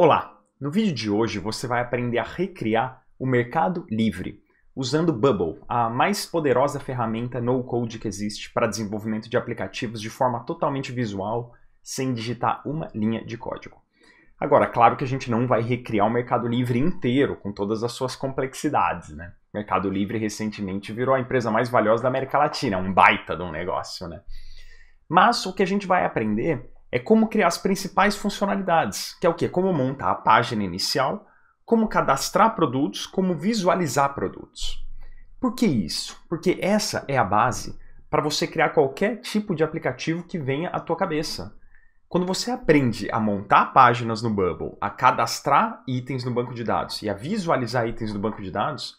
Olá! No vídeo de hoje você vai aprender a recriar o mercado livre usando Bubble, a mais poderosa ferramenta no-code que existe para desenvolvimento de aplicativos de forma totalmente visual, sem digitar uma linha de código. Agora, claro que a gente não vai recriar o Mercado Livre inteiro, com todas as suas complexidades, né? O Mercado Livre recentemente virou a empresa mais valiosa da América Latina, um baita de um negócio, né? Mas o que a gente vai aprender é como criar as principais funcionalidades, que é o que? Como montar a página inicial, como cadastrar produtos, como visualizar produtos. Por que isso? Porque essa é a base para você criar qualquer tipo de aplicativo que venha à tua cabeça. Quando você aprende a montar páginas no Bubble, a cadastrar itens no banco de dados e a visualizar itens no banco de dados,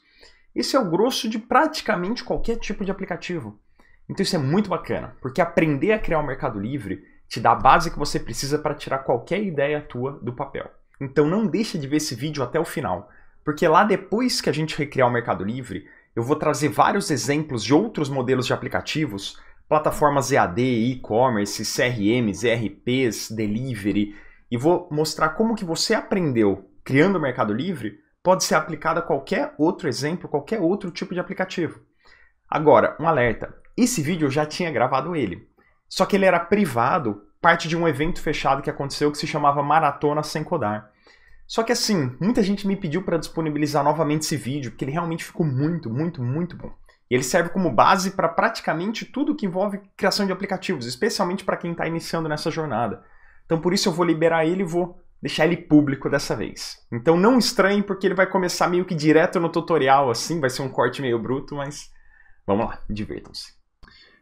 esse é o grosso de praticamente qualquer tipo de aplicativo. Então isso é muito bacana, porque aprender a criar um mercado livre te dá a base que você precisa para tirar qualquer ideia tua do papel. Então não deixa de ver esse vídeo até o final, porque lá depois que a gente recriar o Mercado Livre, eu vou trazer vários exemplos de outros modelos de aplicativos, plataformas EAD, e-commerce, CRMs, ERPs, delivery, e vou mostrar como que você aprendeu criando o Mercado Livre pode ser aplicado a qualquer outro exemplo, qualquer outro tipo de aplicativo. Agora, um alerta, esse vídeo eu já tinha gravado ele, só que ele era privado, parte de um evento fechado que aconteceu que se chamava Maratona Sem Codar. Só que assim, muita gente me pediu para disponibilizar novamente esse vídeo, porque ele realmente ficou muito, muito, muito bom. E ele serve como base para praticamente tudo que envolve criação de aplicativos, especialmente para quem está iniciando nessa jornada. Então por isso eu vou liberar ele e vou deixar ele público dessa vez. Então não estranhe, porque ele vai começar meio que direto no tutorial, assim, vai ser um corte meio bruto, mas vamos lá, divirtam-se.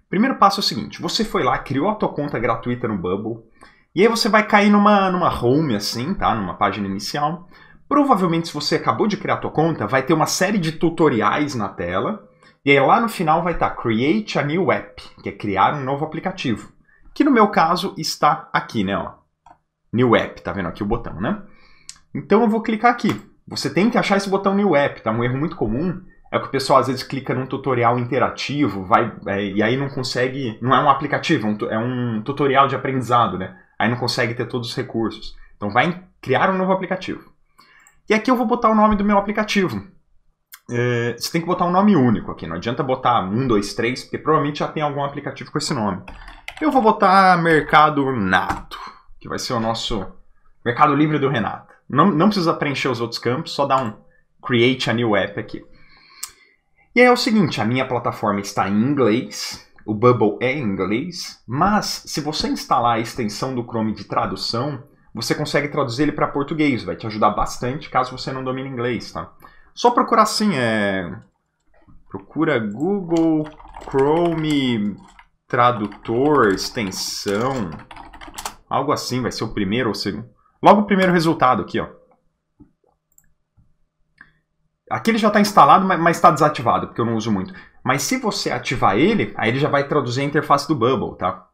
Primeiro passo é o seguinte: você foi lá, criou a tua conta gratuita no Bubble, e aí você vai cair numa, numa home assim, tá? Numa página inicial. Provavelmente, se você acabou de criar a tua conta, vai ter uma série de tutoriais na tela. E aí lá no final vai estar tá, Create a New App, que é criar um novo aplicativo. Que no meu caso está aqui, né? Ó. New App, tá vendo aqui o botão, né? Então eu vou clicar aqui. Você tem que achar esse botão New App, tá? Um erro muito comum é que o pessoal às vezes clica num tutorial interativo, vai é, e aí não consegue. Não é um aplicativo, é um, é um tutorial de aprendizado, né? Aí não consegue ter todos os recursos. Então vai criar um novo aplicativo. E aqui eu vou botar o nome do meu aplicativo. É, você tem que botar um nome único aqui, não adianta botar 1, 2, 3, porque provavelmente já tem algum aplicativo com esse nome. Eu vou botar Mercado Nato, que vai ser o nosso Mercado Livre do Renato. Não, não precisa preencher os outros campos, só dá um Create a New App aqui. E aí é o seguinte, a minha plataforma está em inglês, o Bubble é em inglês, mas se você instalar a extensão do Chrome de tradução, você consegue traduzir ele para português, vai te ajudar bastante caso você não domine inglês, tá? Só procurar assim, é... Procura Google Chrome Tradutor, extensão, algo assim, vai ser o primeiro ou o segundo. Logo o primeiro resultado aqui, ó. Aqui ele já está instalado, mas está desativado, porque eu não uso muito. Mas se você ativar ele, aí ele já vai traduzir a interface do Bubble, tá?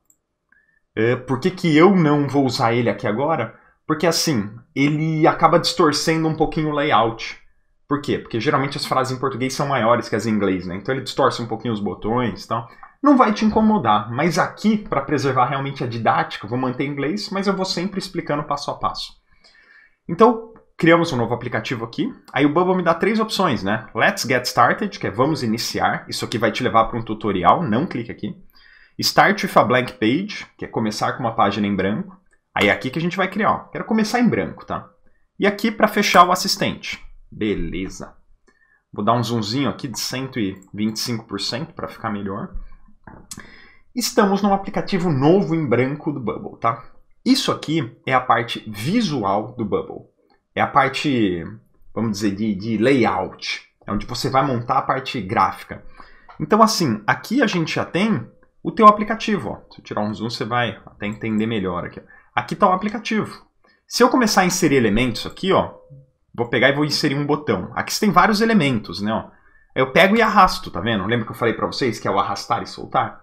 É, por que, que eu não vou usar ele aqui agora? Porque assim, ele acaba distorcendo um pouquinho o layout. Por quê? Porque geralmente as frases em português são maiores que as em inglês, né? Então ele distorce um pouquinho os botões e tal. Não vai te incomodar, mas aqui, para preservar realmente a didática, vou manter em inglês, mas eu vou sempre explicando passo a passo. Então, criamos um novo aplicativo aqui. Aí o Bubble me dá três opções, né? Let's Get Started, que é vamos iniciar. Isso aqui vai te levar para um tutorial, não clique aqui. Start with a blank page, que é começar com uma página em branco. Aí é aqui que a gente vai criar, ó. Quero começar em branco, tá? E aqui para fechar o assistente. Beleza. Vou dar um zoomzinho aqui de 125% para ficar melhor. Estamos num aplicativo novo em branco do Bubble, tá? Isso aqui é a parte visual do Bubble é a parte, vamos dizer, de, de layout. É onde você vai montar a parte gráfica. Então, assim, aqui a gente já tem o teu aplicativo. Ó. Se eu tirar um zoom, você vai até entender melhor aqui. Aqui está o aplicativo. Se eu começar a inserir elementos aqui, ó, vou pegar e vou inserir um botão. Aqui você tem vários elementos, né? Ó. Eu pego e arrasto, tá vendo? Lembra que eu falei para vocês que é o arrastar e soltar?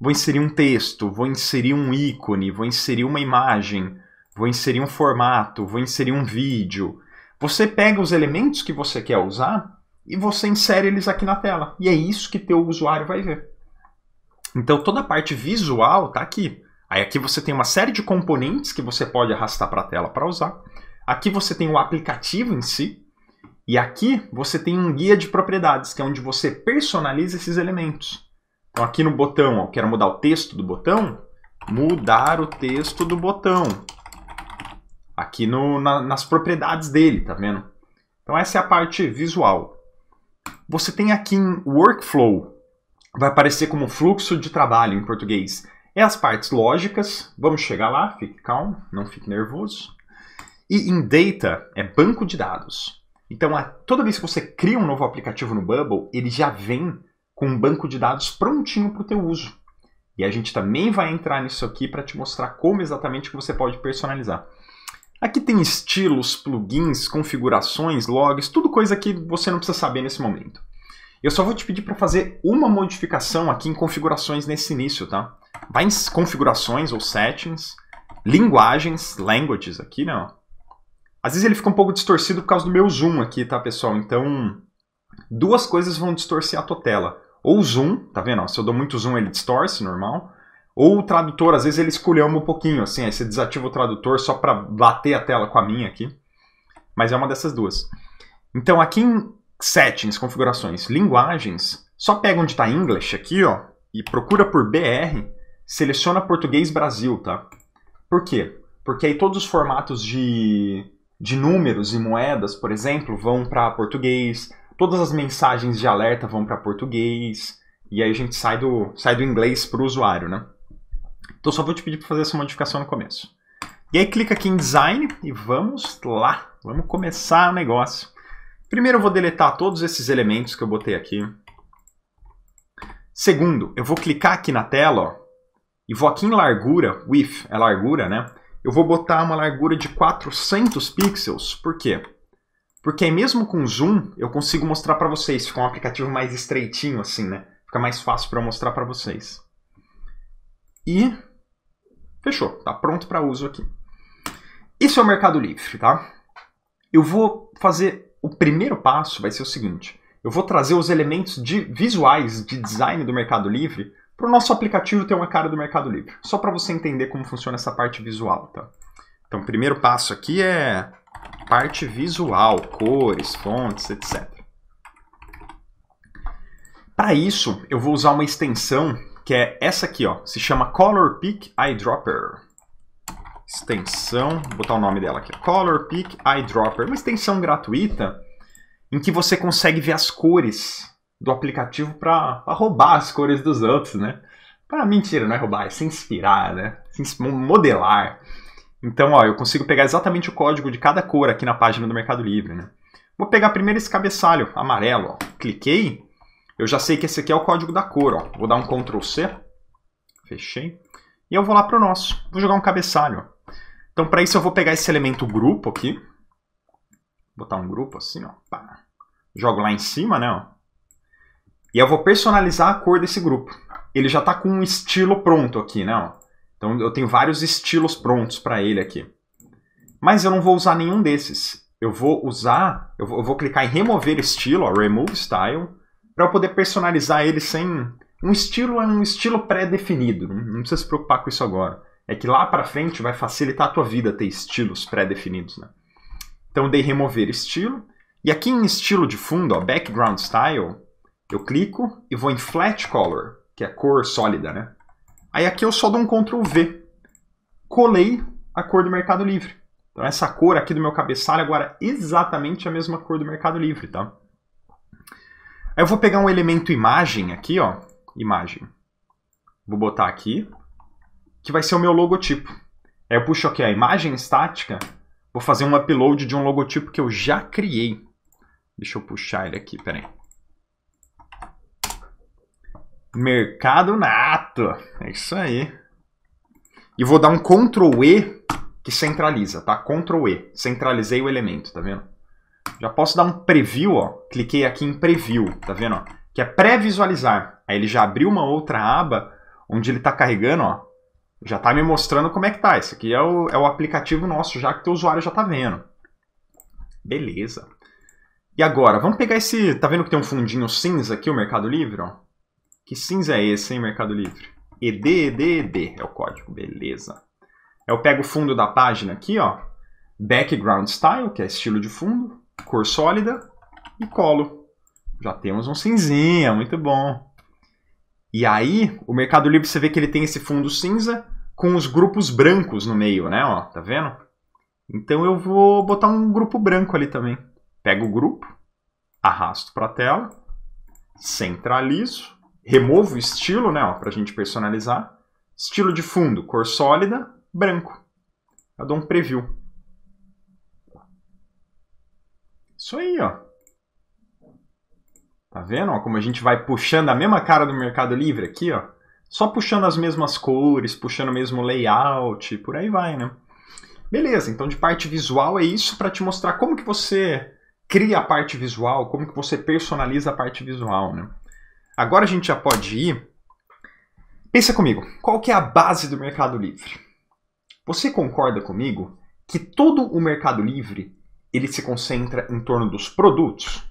Vou inserir um texto, vou inserir um ícone, vou inserir uma imagem, vou inserir um formato, vou inserir um vídeo. Você pega os elementos que você quer usar e você insere eles aqui na tela. E é isso que teu usuário vai ver. Então toda a parte visual está aqui. Aí aqui você tem uma série de componentes que você pode arrastar para a tela para usar. Aqui você tem o aplicativo em si. E aqui você tem um guia de propriedades, que é onde você personaliza esses elementos. Então aqui no botão, ó, eu quero mudar o texto do botão, mudar o texto do botão aqui no, na, nas propriedades dele, tá vendo? Então essa é a parte visual. Você tem aqui em workflow, vai aparecer como fluxo de trabalho em português. É as partes lógicas, vamos chegar lá, fique calmo, não fique nervoso. E em data é banco de dados. Então toda vez que você cria um novo aplicativo no Bubble, ele já vem com um banco de dados prontinho para o teu uso. E a gente também vai entrar nisso aqui para te mostrar como exatamente que você pode personalizar. Aqui tem estilos, plugins, configurações, logs, tudo coisa que você não precisa saber nesse momento. Eu só vou te pedir para fazer uma modificação aqui em configurações nesse início, tá? Vai em configurações ou settings, linguagens, languages aqui, né? Às vezes ele fica um pouco distorcido por causa do meu zoom aqui, tá, pessoal? Então, duas coisas vão distorcer a tua tela. Ou zoom, tá vendo? se eu dou muito zoom, ele distorce, normal. Ou o tradutor, às vezes ele escolheu um pouquinho, assim, aí você desativa o tradutor só para bater a tela com a minha aqui. Mas é uma dessas duas. Então aqui em Settings, Configurações, Linguagens, só pega onde está English aqui, ó, e procura por BR, seleciona Português Brasil, tá? Por quê? Porque aí todos os formatos de, de números e moedas, por exemplo, vão para português, todas as mensagens de alerta vão para português, e aí a gente sai do, sai do inglês para o usuário, né? Então só vou te pedir para fazer essa modificação no começo. E aí clica aqui em Design e vamos lá. Vamos começar o negócio. Primeiro eu vou deletar todos esses elementos que eu botei aqui. Segundo, eu vou clicar aqui na tela ó, e vou aqui em largura, width é largura, né? Eu vou botar uma largura de 400 pixels. Por quê? Porque aí mesmo com zoom, eu consigo mostrar para vocês. Fica um aplicativo mais estreitinho assim, né? Fica mais fácil para mostrar para vocês. E Fechou, tá pronto para uso aqui. Isso é o Mercado Livre, tá? Eu vou fazer o primeiro passo, vai ser o seguinte. Eu vou trazer os elementos de visuais de design do Mercado Livre para o nosso aplicativo ter uma cara do Mercado Livre. Só para você entender como funciona essa parte visual, tá? Então, o primeiro passo aqui é parte visual, cores, fontes, etc. Para isso, eu vou usar uma extensão que é essa aqui, ó. Se chama Color Pick Eyedropper. Extensão, vou botar o nome dela aqui. Color Pick Eyedropper, uma extensão gratuita em que você consegue ver as cores do aplicativo para roubar as cores dos outros, né? Para mentira, não é roubar, é se inspirar, né? Se modelar. Então, ó, eu consigo pegar exatamente o código de cada cor aqui na página do Mercado Livre, né? Vou pegar primeiro esse cabeçalho amarelo, ó. Cliquei, eu já sei que esse aqui é o código da cor, ó. Vou dar um Ctrl C. Fechei. E eu vou lá para o nosso. Vou jogar um cabeçalho. Então, para isso, eu vou pegar esse elemento grupo aqui. Vou botar um grupo assim, ó. Pá. Jogo lá em cima, né? Ó. E eu vou personalizar a cor desse grupo. Ele já está com um estilo pronto aqui, né? Ó. Então, eu tenho vários estilos prontos para ele aqui. Mas eu não vou usar nenhum desses. Eu vou usar... Eu vou, eu vou clicar em remover estilo, ó, Remove Style para eu poder personalizar ele sem um estilo é um estilo pré-definido, não precisa se preocupar com isso agora. É que lá para frente vai facilitar a tua vida ter estilos pré-definidos, né? Então dei remover estilo e aqui em estilo de fundo, ó, background style, eu clico e vou em flat color, que é cor sólida, né? Aí aqui eu só dou um Ctrl V. Colei a cor do Mercado Livre. Então essa cor aqui do meu cabeçalho agora é exatamente a mesma cor do Mercado Livre, tá? Aí eu vou pegar um elemento imagem aqui, ó. Imagem. Vou botar aqui. Que vai ser o meu logotipo. Aí eu puxo aqui a imagem estática. Vou fazer um upload de um logotipo que eu já criei. Deixa eu puxar ele aqui, peraí. Mercado Nato. É isso aí. E vou dar um Ctrl E que centraliza, tá? Ctrl E. Centralizei o elemento, tá vendo? Já posso dar um preview, ó. Cliquei aqui em preview, tá vendo? Ó? Que é pré-visualizar. Aí ele já abriu uma outra aba onde ele está carregando, ó. Já está me mostrando como é que tá. Esse aqui é o, é o aplicativo nosso, já que o usuário já está vendo. Beleza. E agora, vamos pegar esse... Tá vendo que tem um fundinho cinza aqui, o Mercado Livre? Ó? Que cinza é esse, hein, Mercado Livre? ED, ED, ED é o código. Beleza. Eu pego o fundo da página aqui, ó. Background Style, que é estilo de fundo cor sólida e colo. Já temos um cinzinha, muito bom. E aí, o Mercado Livre, você vê que ele tem esse fundo cinza com os grupos brancos no meio, né? Ó, tá vendo? Então eu vou botar um grupo branco ali também. Pego o grupo, arrasto para a tela, centralizo, removo o estilo, né? Para a gente personalizar. Estilo de fundo, cor sólida, branco. Eu dou um preview. Isso aí, ó. Tá vendo ó, como a gente vai puxando a mesma cara do Mercado Livre aqui, ó? Só puxando as mesmas cores, puxando o mesmo layout, por aí vai, né? Beleza, então de parte visual é isso para te mostrar como que você cria a parte visual, como que você personaliza a parte visual, né? Agora a gente já pode ir. Pensa comigo, qual que é a base do Mercado Livre? Você concorda comigo que todo o Mercado Livre ele se concentra em torno dos produtos.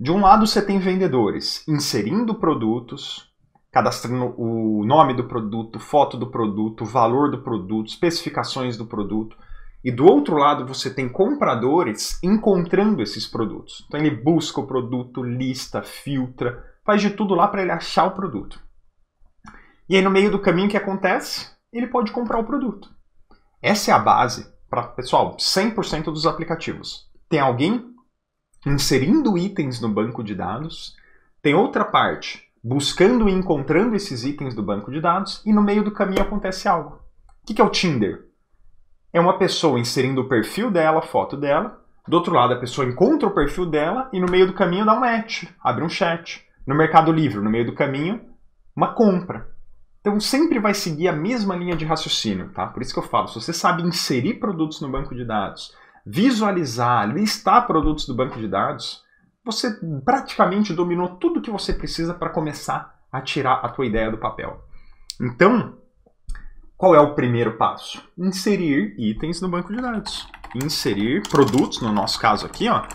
De um lado, você tem vendedores inserindo produtos, cadastrando o nome do produto, foto do produto, valor do produto, especificações do produto. E do outro lado, você tem compradores encontrando esses produtos. Então, ele busca o produto, lista, filtra, faz de tudo lá para ele achar o produto. E aí, no meio do caminho, o que acontece? Ele pode comprar o produto. Essa é a base para pessoal, 100% dos aplicativos. Tem alguém inserindo itens no banco de dados, tem outra parte buscando e encontrando esses itens do banco de dados e no meio do caminho acontece algo. O que é o Tinder? É uma pessoa inserindo o perfil dela, a foto dela. Do outro lado, a pessoa encontra o perfil dela e no meio do caminho dá um match, abre um chat. No Mercado Livre, no meio do caminho, uma compra. Então sempre vai seguir a mesma linha de raciocínio, tá? Por isso que eu falo, se você sabe inserir produtos no banco de dados, visualizar, listar produtos do banco de dados, você praticamente dominou tudo que você precisa para começar a tirar a tua ideia do papel. Então, qual é o primeiro passo? Inserir itens no banco de dados. Inserir produtos, no nosso caso aqui, ó,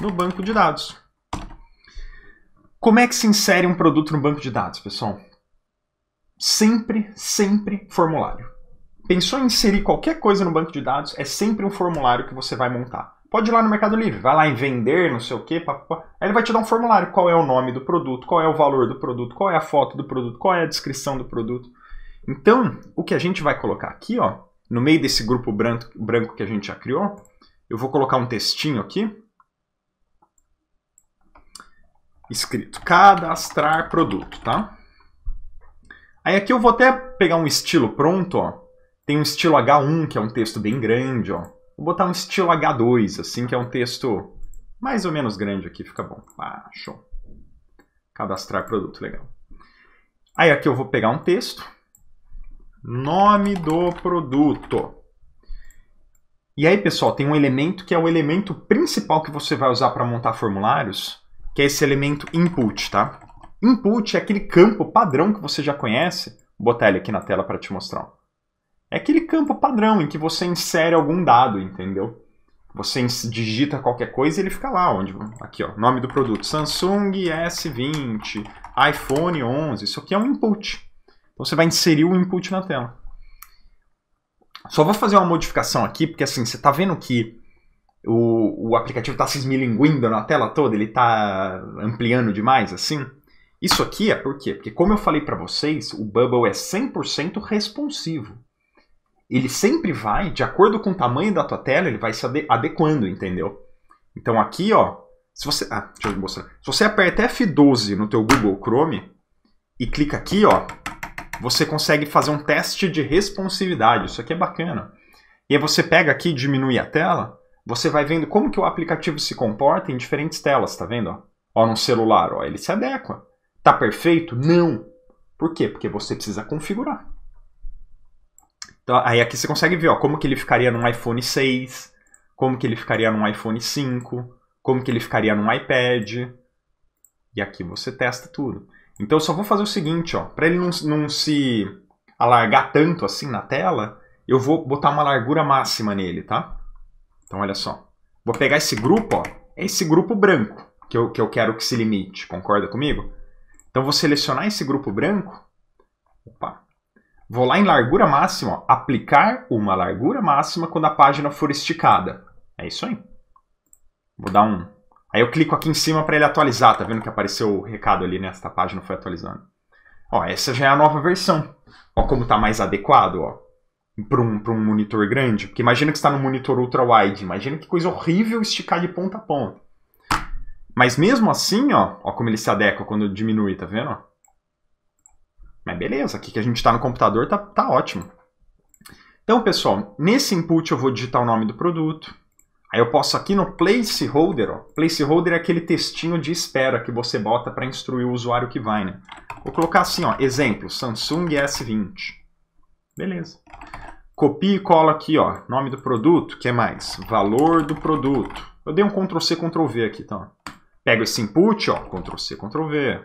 no banco de dados. Como é que se insere um produto no banco de dados, pessoal? sempre, sempre formulário. Pensou em inserir qualquer coisa no banco de dados, é sempre um formulário que você vai montar. Pode ir lá no Mercado Livre, vai lá em vender, não sei o quê, aí ele vai te dar um formulário, qual é o nome do produto, qual é o valor do produto, qual é a foto do produto, qual é a descrição do produto. Então, o que a gente vai colocar aqui, ó, no meio desse grupo branco, branco que a gente já criou, eu vou colocar um textinho aqui, escrito cadastrar produto, tá? Aí aqui eu vou até pegar um estilo pronto, ó. Tem um estilo H1, que é um texto bem grande, ó. Vou botar um estilo H2, assim, que é um texto mais ou menos grande aqui, fica bom. Ah, show. Cadastrar produto, legal. Aí aqui eu vou pegar um texto. Nome do produto. E aí, pessoal, tem um elemento que é o elemento principal que você vai usar para montar formulários, que é esse elemento input, tá? Input é aquele campo padrão que você já conhece. Vou botar ele aqui na tela para te mostrar. É aquele campo padrão em que você insere algum dado, entendeu? Você digita qualquer coisa e ele fica lá, onde aqui ó, nome do produto, Samsung S20, iPhone 11. Isso aqui é um input. Então você vai inserir o input na tela. Só vou fazer uma modificação aqui, porque assim, você está vendo que o, o aplicativo está se esmilinguindo na tela toda, ele está ampliando demais, assim. Isso aqui é por quê? Porque como eu falei para vocês, o bubble é 100% responsivo. Ele sempre vai, de acordo com o tamanho da tua tela, ele vai se adequando, entendeu? Então aqui, ó, se você, ah, deixa eu mostrar. Se você aperta F12 no teu Google Chrome e clica aqui, ó, você consegue fazer um teste de responsividade. Isso aqui é bacana. E aí você pega aqui e diminui a tela, você vai vendo como que o aplicativo se comporta em diferentes telas, tá vendo? ó no celular, ó, ele se adequa. Tá perfeito? Não. Por quê? Porque você precisa configurar. Então, aí aqui você consegue ver ó, como que ele ficaria num iPhone 6, como que ele ficaria num iPhone 5, como que ele ficaria num iPad. E aqui você testa tudo. Então eu só vou fazer o seguinte, ó, para ele não, não se alargar tanto assim na tela, eu vou botar uma largura máxima nele, tá? Então olha só. Vou pegar esse grupo, ó, é esse grupo branco que eu, que eu quero que se limite, concorda comigo? Então vou selecionar esse grupo branco. Opa. Vou lá em largura máxima, ó, aplicar uma largura máxima quando a página for esticada. É isso aí. Vou dar um. Aí eu clico aqui em cima para ele atualizar. Tá vendo que apareceu o recado ali nesta né? página foi atualizando. Ó, essa já é a nova versão. Ó como está mais adequado, ó para um, um monitor grande. Porque imagina que está no monitor ultra wide. Imagina que coisa horrível esticar de ponta a ponta. Mas mesmo assim, ó, ó como ele se adequa quando diminui, tá vendo? Mas beleza, aqui que a gente está no computador tá, tá ótimo. Então, pessoal, nesse input eu vou digitar o nome do produto. Aí eu posso aqui no placeholder, ó. Placeholder é aquele textinho de espera que você bota para instruir o usuário que vai, né? Vou colocar assim, ó, exemplo, Samsung S20. Beleza. Copia e cola aqui, ó, nome do produto, que é mais? Valor do produto. Eu dei um Ctrl C, Ctrl V aqui, então. Pego esse input, ó, Ctrl C, Ctrl V.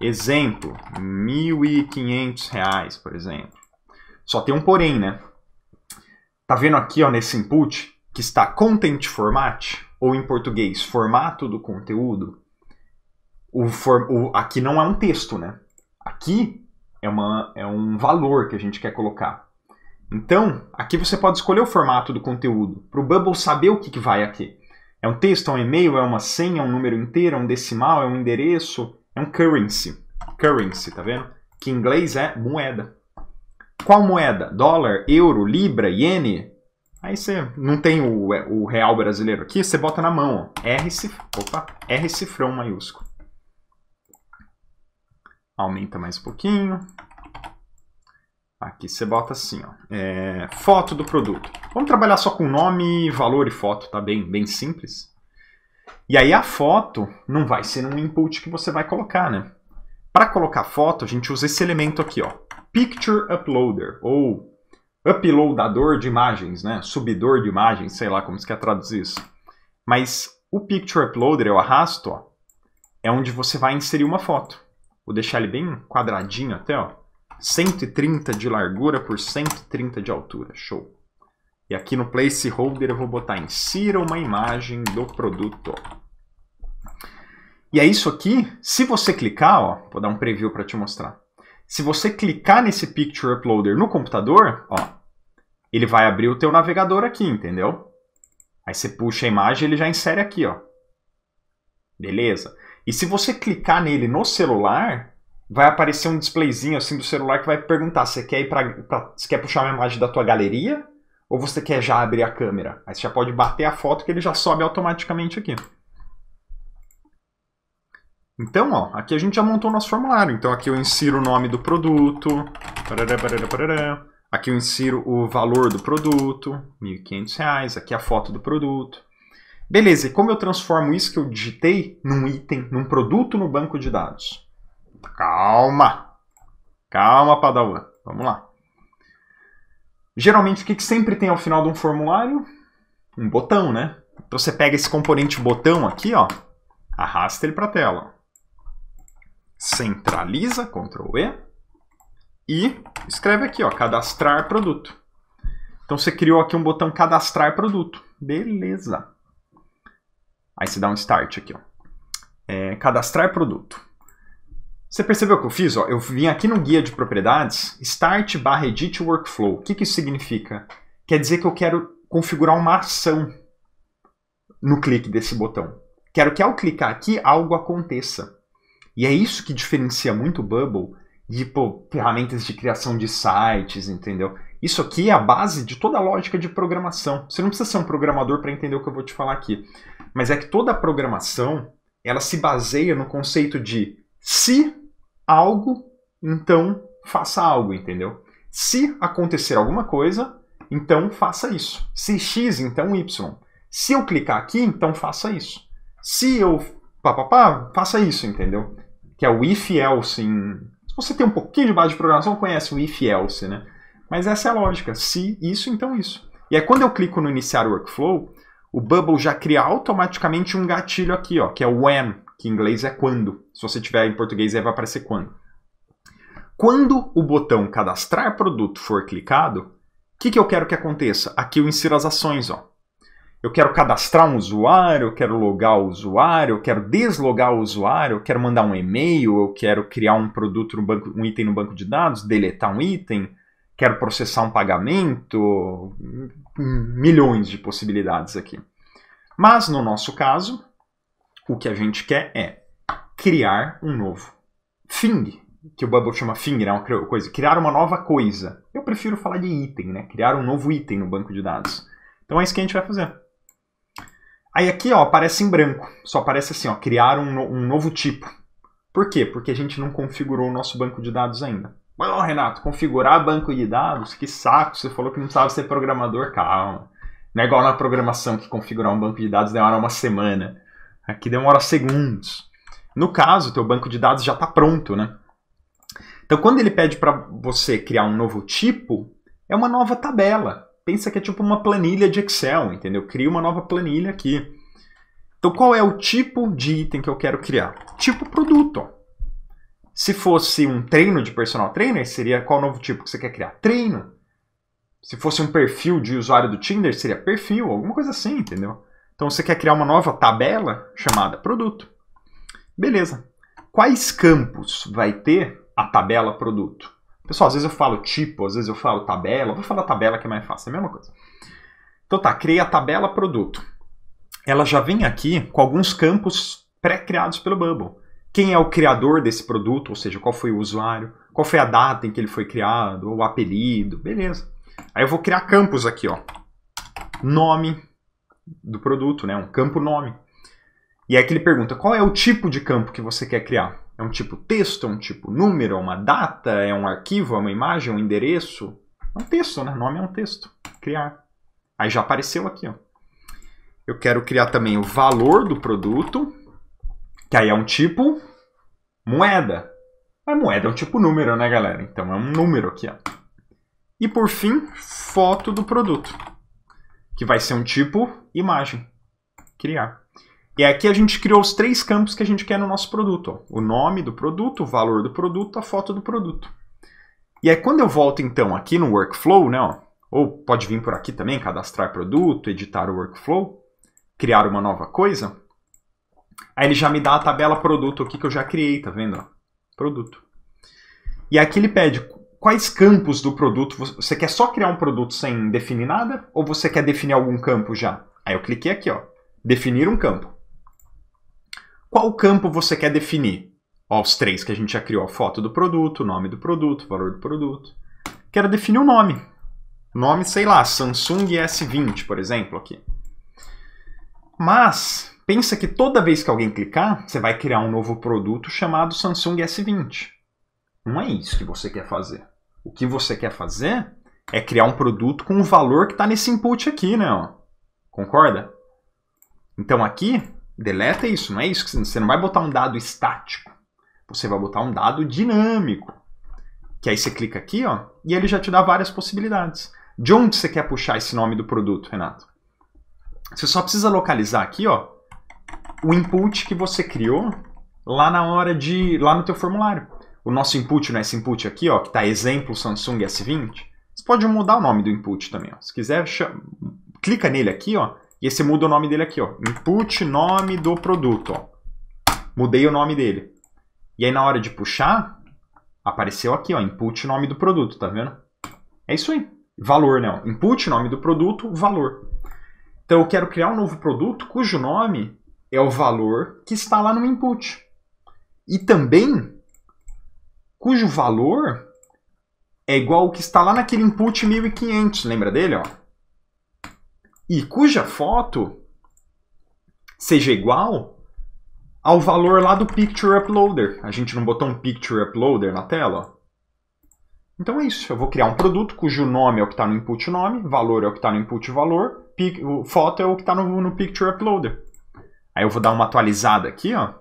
Exemplo, R$ 1.500, por exemplo. Só tem um porém, né? Tá vendo aqui, ó, nesse input, que está content format, ou em português, formato do conteúdo. O, for, o aqui não é um texto, né? Aqui é, uma, é um valor que a gente quer colocar. Então, aqui você pode escolher o formato do conteúdo, para o Bubble saber o que, que vai aqui. É um texto, é um e-mail, é uma senha, é um número inteiro, é um decimal, é um endereço, é um currency. Currency, tá vendo? Que em inglês é moeda. Qual moeda? Dólar, euro, libra, iene? Aí você não tem o, é, o real brasileiro aqui, você bota na mão. R, Opa, R cifrão maiúsculo. Aumenta mais um pouquinho. Aqui você bota assim, ó, é, foto do produto. Vamos trabalhar só com nome, valor e foto, tá bem, bem simples. E aí a foto não vai ser um input que você vai colocar, né? Para colocar foto, a gente usa esse elemento aqui, ó, picture uploader ou uploadador de imagens, né? Subidor de imagens, sei lá como se quer traduzir isso. Mas o picture uploader, eu arrasto, ó, é onde você vai inserir uma foto. Vou deixar ele bem quadradinho até, ó. 130 de largura por 130 de altura. Show. E aqui no placeholder eu vou botar insira uma imagem do produto. E é isso aqui. Se você clicar, ó, vou dar um preview para te mostrar. Se você clicar nesse Picture Uploader no computador, ó, ele vai abrir o teu navegador aqui, entendeu? Aí você puxa a imagem e ele já insere aqui, ó. Beleza? E se você clicar nele no celular, vai aparecer um displayzinho assim do celular que vai perguntar: você quer ir pra, pra, quer puxar uma imagem da tua galeria ou você quer já abrir a câmera? Aí você já pode bater a foto que ele já sobe automaticamente aqui. Então, ó, aqui a gente já montou o nosso formulário. Então aqui eu insiro o nome do produto. Parará, parará, parará. Aqui eu insiro o valor do produto, R$ 1.500. Aqui a foto do produto. Beleza, e como eu transformo isso que eu digitei num item, num produto no banco de dados? Calma! Calma, Padawan. Vamos lá. Geralmente, o que, que sempre tem ao final de um formulário? Um botão, né? Então você pega esse componente botão aqui, ó, arrasta ele para a tela. Centraliza, Ctrl E, e escreve aqui, ó, cadastrar produto. Então você criou aqui um botão cadastrar produto. Beleza. Aí você dá um start aqui, ó. É, cadastrar produto. Você percebeu o que eu fiz? Ó, eu vim aqui no guia de propriedades, start barra edit workflow. O que, que isso significa? Quer dizer que eu quero configurar uma ação no clique desse botão. Quero que ao clicar aqui, algo aconteça. E é isso que diferencia muito o Bubble de pô, ferramentas de criação de sites, entendeu? Isso aqui é a base de toda a lógica de programação. Você não precisa ser um programador para entender o que eu vou te falar aqui. Mas é que toda a programação, ela se baseia no conceito de se algo, então faça algo, entendeu? Se acontecer alguma coisa, então faça isso. Se X, então Y. Se eu clicar aqui, então faça isso. Se eu pá, faça isso, entendeu? Que é o if else. Em... Se você tem um pouquinho de base de programação, conhece o if else, né? Mas essa é a lógica. Se isso, então isso. E aí quando eu clico no iniciar workflow, o Bubble já cria automaticamente um gatilho aqui, ó, que é o when, que em inglês é quando. Se você tiver em português, aí vai aparecer quando. Quando o botão cadastrar produto for clicado, o que, que eu quero que aconteça? Aqui eu insiro as ações. Ó. Eu quero cadastrar um usuário, eu quero logar o usuário, eu quero deslogar o usuário, eu quero mandar um e-mail, eu quero criar um produto no banco, um item no banco de dados, deletar um item, quero processar um pagamento, hum, milhões de possibilidades aqui. Mas no nosso caso, o que a gente quer é criar um novo thing, que o Bubble chama thing, é né? uma coisa, criar uma nova coisa. Eu prefiro falar de item, né? Criar um novo item no banco de dados. Então é isso que a gente vai fazer. Aí aqui, ó, aparece em branco. Só aparece assim, ó, criar um, no um novo tipo. Por quê? Porque a gente não configurou o nosso banco de dados ainda. Mas, ó, Renato, configurar banco de dados? Que saco, você falou que não precisava ser programador. Calma. Não é igual na programação que configurar um banco de dados demora uma semana. Aqui né, demora segundos. No caso, o teu banco de dados já está pronto, né? Então, quando ele pede para você criar um novo tipo, é uma nova tabela. Pensa que é tipo uma planilha de Excel, entendeu? Cria uma nova planilha aqui. Então, qual é o tipo de item que eu quero criar? Tipo produto. Se fosse um treino de personal trainer, seria qual novo tipo que você quer criar? Treino. Se fosse um perfil de usuário do Tinder, seria perfil, alguma coisa assim, entendeu? Então você quer criar uma nova tabela chamada produto. Beleza. Quais campos vai ter a tabela produto? Pessoal, às vezes eu falo tipo, às vezes eu falo tabela. Vou falar tabela que é mais fácil, é a mesma coisa. Então tá, criei a tabela produto. Ela já vem aqui com alguns campos pré-criados pelo Bubble. Quem é o criador desse produto, ou seja, qual foi o usuário, qual foi a data em que ele foi criado, o apelido, beleza. Aí eu vou criar campos aqui, ó. Nome, do produto, né? um campo nome. E aí que ele pergunta qual é o tipo de campo que você quer criar. É um tipo texto, é um tipo número, é uma data, é um arquivo, é uma imagem, é um endereço. É um texto, né? Nome é um texto. Criar. Aí já apareceu aqui. Ó. Eu quero criar também o valor do produto, que aí é um tipo moeda. Mas moeda é um tipo número, né, galera? Então é um número aqui. Ó. E por fim, foto do produto, que vai ser um tipo imagem. Criar. E aqui a gente criou os três campos que a gente quer no nosso produto. Ó. O nome do produto, o valor do produto, a foto do produto. E aí quando eu volto então aqui no workflow, né, ó, ou pode vir por aqui também, cadastrar produto, editar o workflow, criar uma nova coisa, aí ele já me dá a tabela produto aqui que eu já criei, tá vendo? Ó? Produto. E aqui ele pede quais campos do produto, você quer só criar um produto sem definir nada ou você quer definir algum campo já? Aí eu cliquei aqui, ó. Definir um campo. Qual campo você quer definir? Ó, os três que a gente já criou. A foto do produto, nome do produto, valor do produto. Quero definir o um nome. Nome, sei lá, Samsung S20, por exemplo, aqui. Mas, pensa que toda vez que alguém clicar, você vai criar um novo produto chamado Samsung S20. Não é isso que você quer fazer. O que você quer fazer é criar um produto com o valor que está nesse input aqui, né? Ó. Concorda? Então aqui, deleta isso, não é isso. que Você não vai botar um dado estático. Você vai botar um dado dinâmico. Que aí você clica aqui, ó, e ele já te dá várias possibilidades. De onde você quer puxar esse nome do produto, Renato? Você só precisa localizar aqui, ó, o input que você criou lá na hora de lá no teu formulário. O nosso input, não é esse input aqui, ó, que está exemplo Samsung S20. Você pode mudar o nome do input também, ó. Se quiser, clica nele aqui, ó, e você muda o nome dele aqui, ó. Input nome do produto, ó. Mudei o nome dele. E aí na hora de puxar, apareceu aqui, ó, input nome do produto, tá vendo? É isso aí. Valor, né? Input nome do produto, valor. Então eu quero criar um novo produto cujo nome é o valor que está lá no input. E também cujo valor é igual ao que está lá naquele input 1500, lembra dele, ó? e cuja foto seja igual ao valor lá do Picture Uploader. A gente não botou um Picture Uploader na tela? Então é isso, eu vou criar um produto cujo nome é o que está no input nome, valor é o que está no input valor, foto é o que está no, no Picture Uploader. Aí eu vou dar uma atualizada aqui, ó.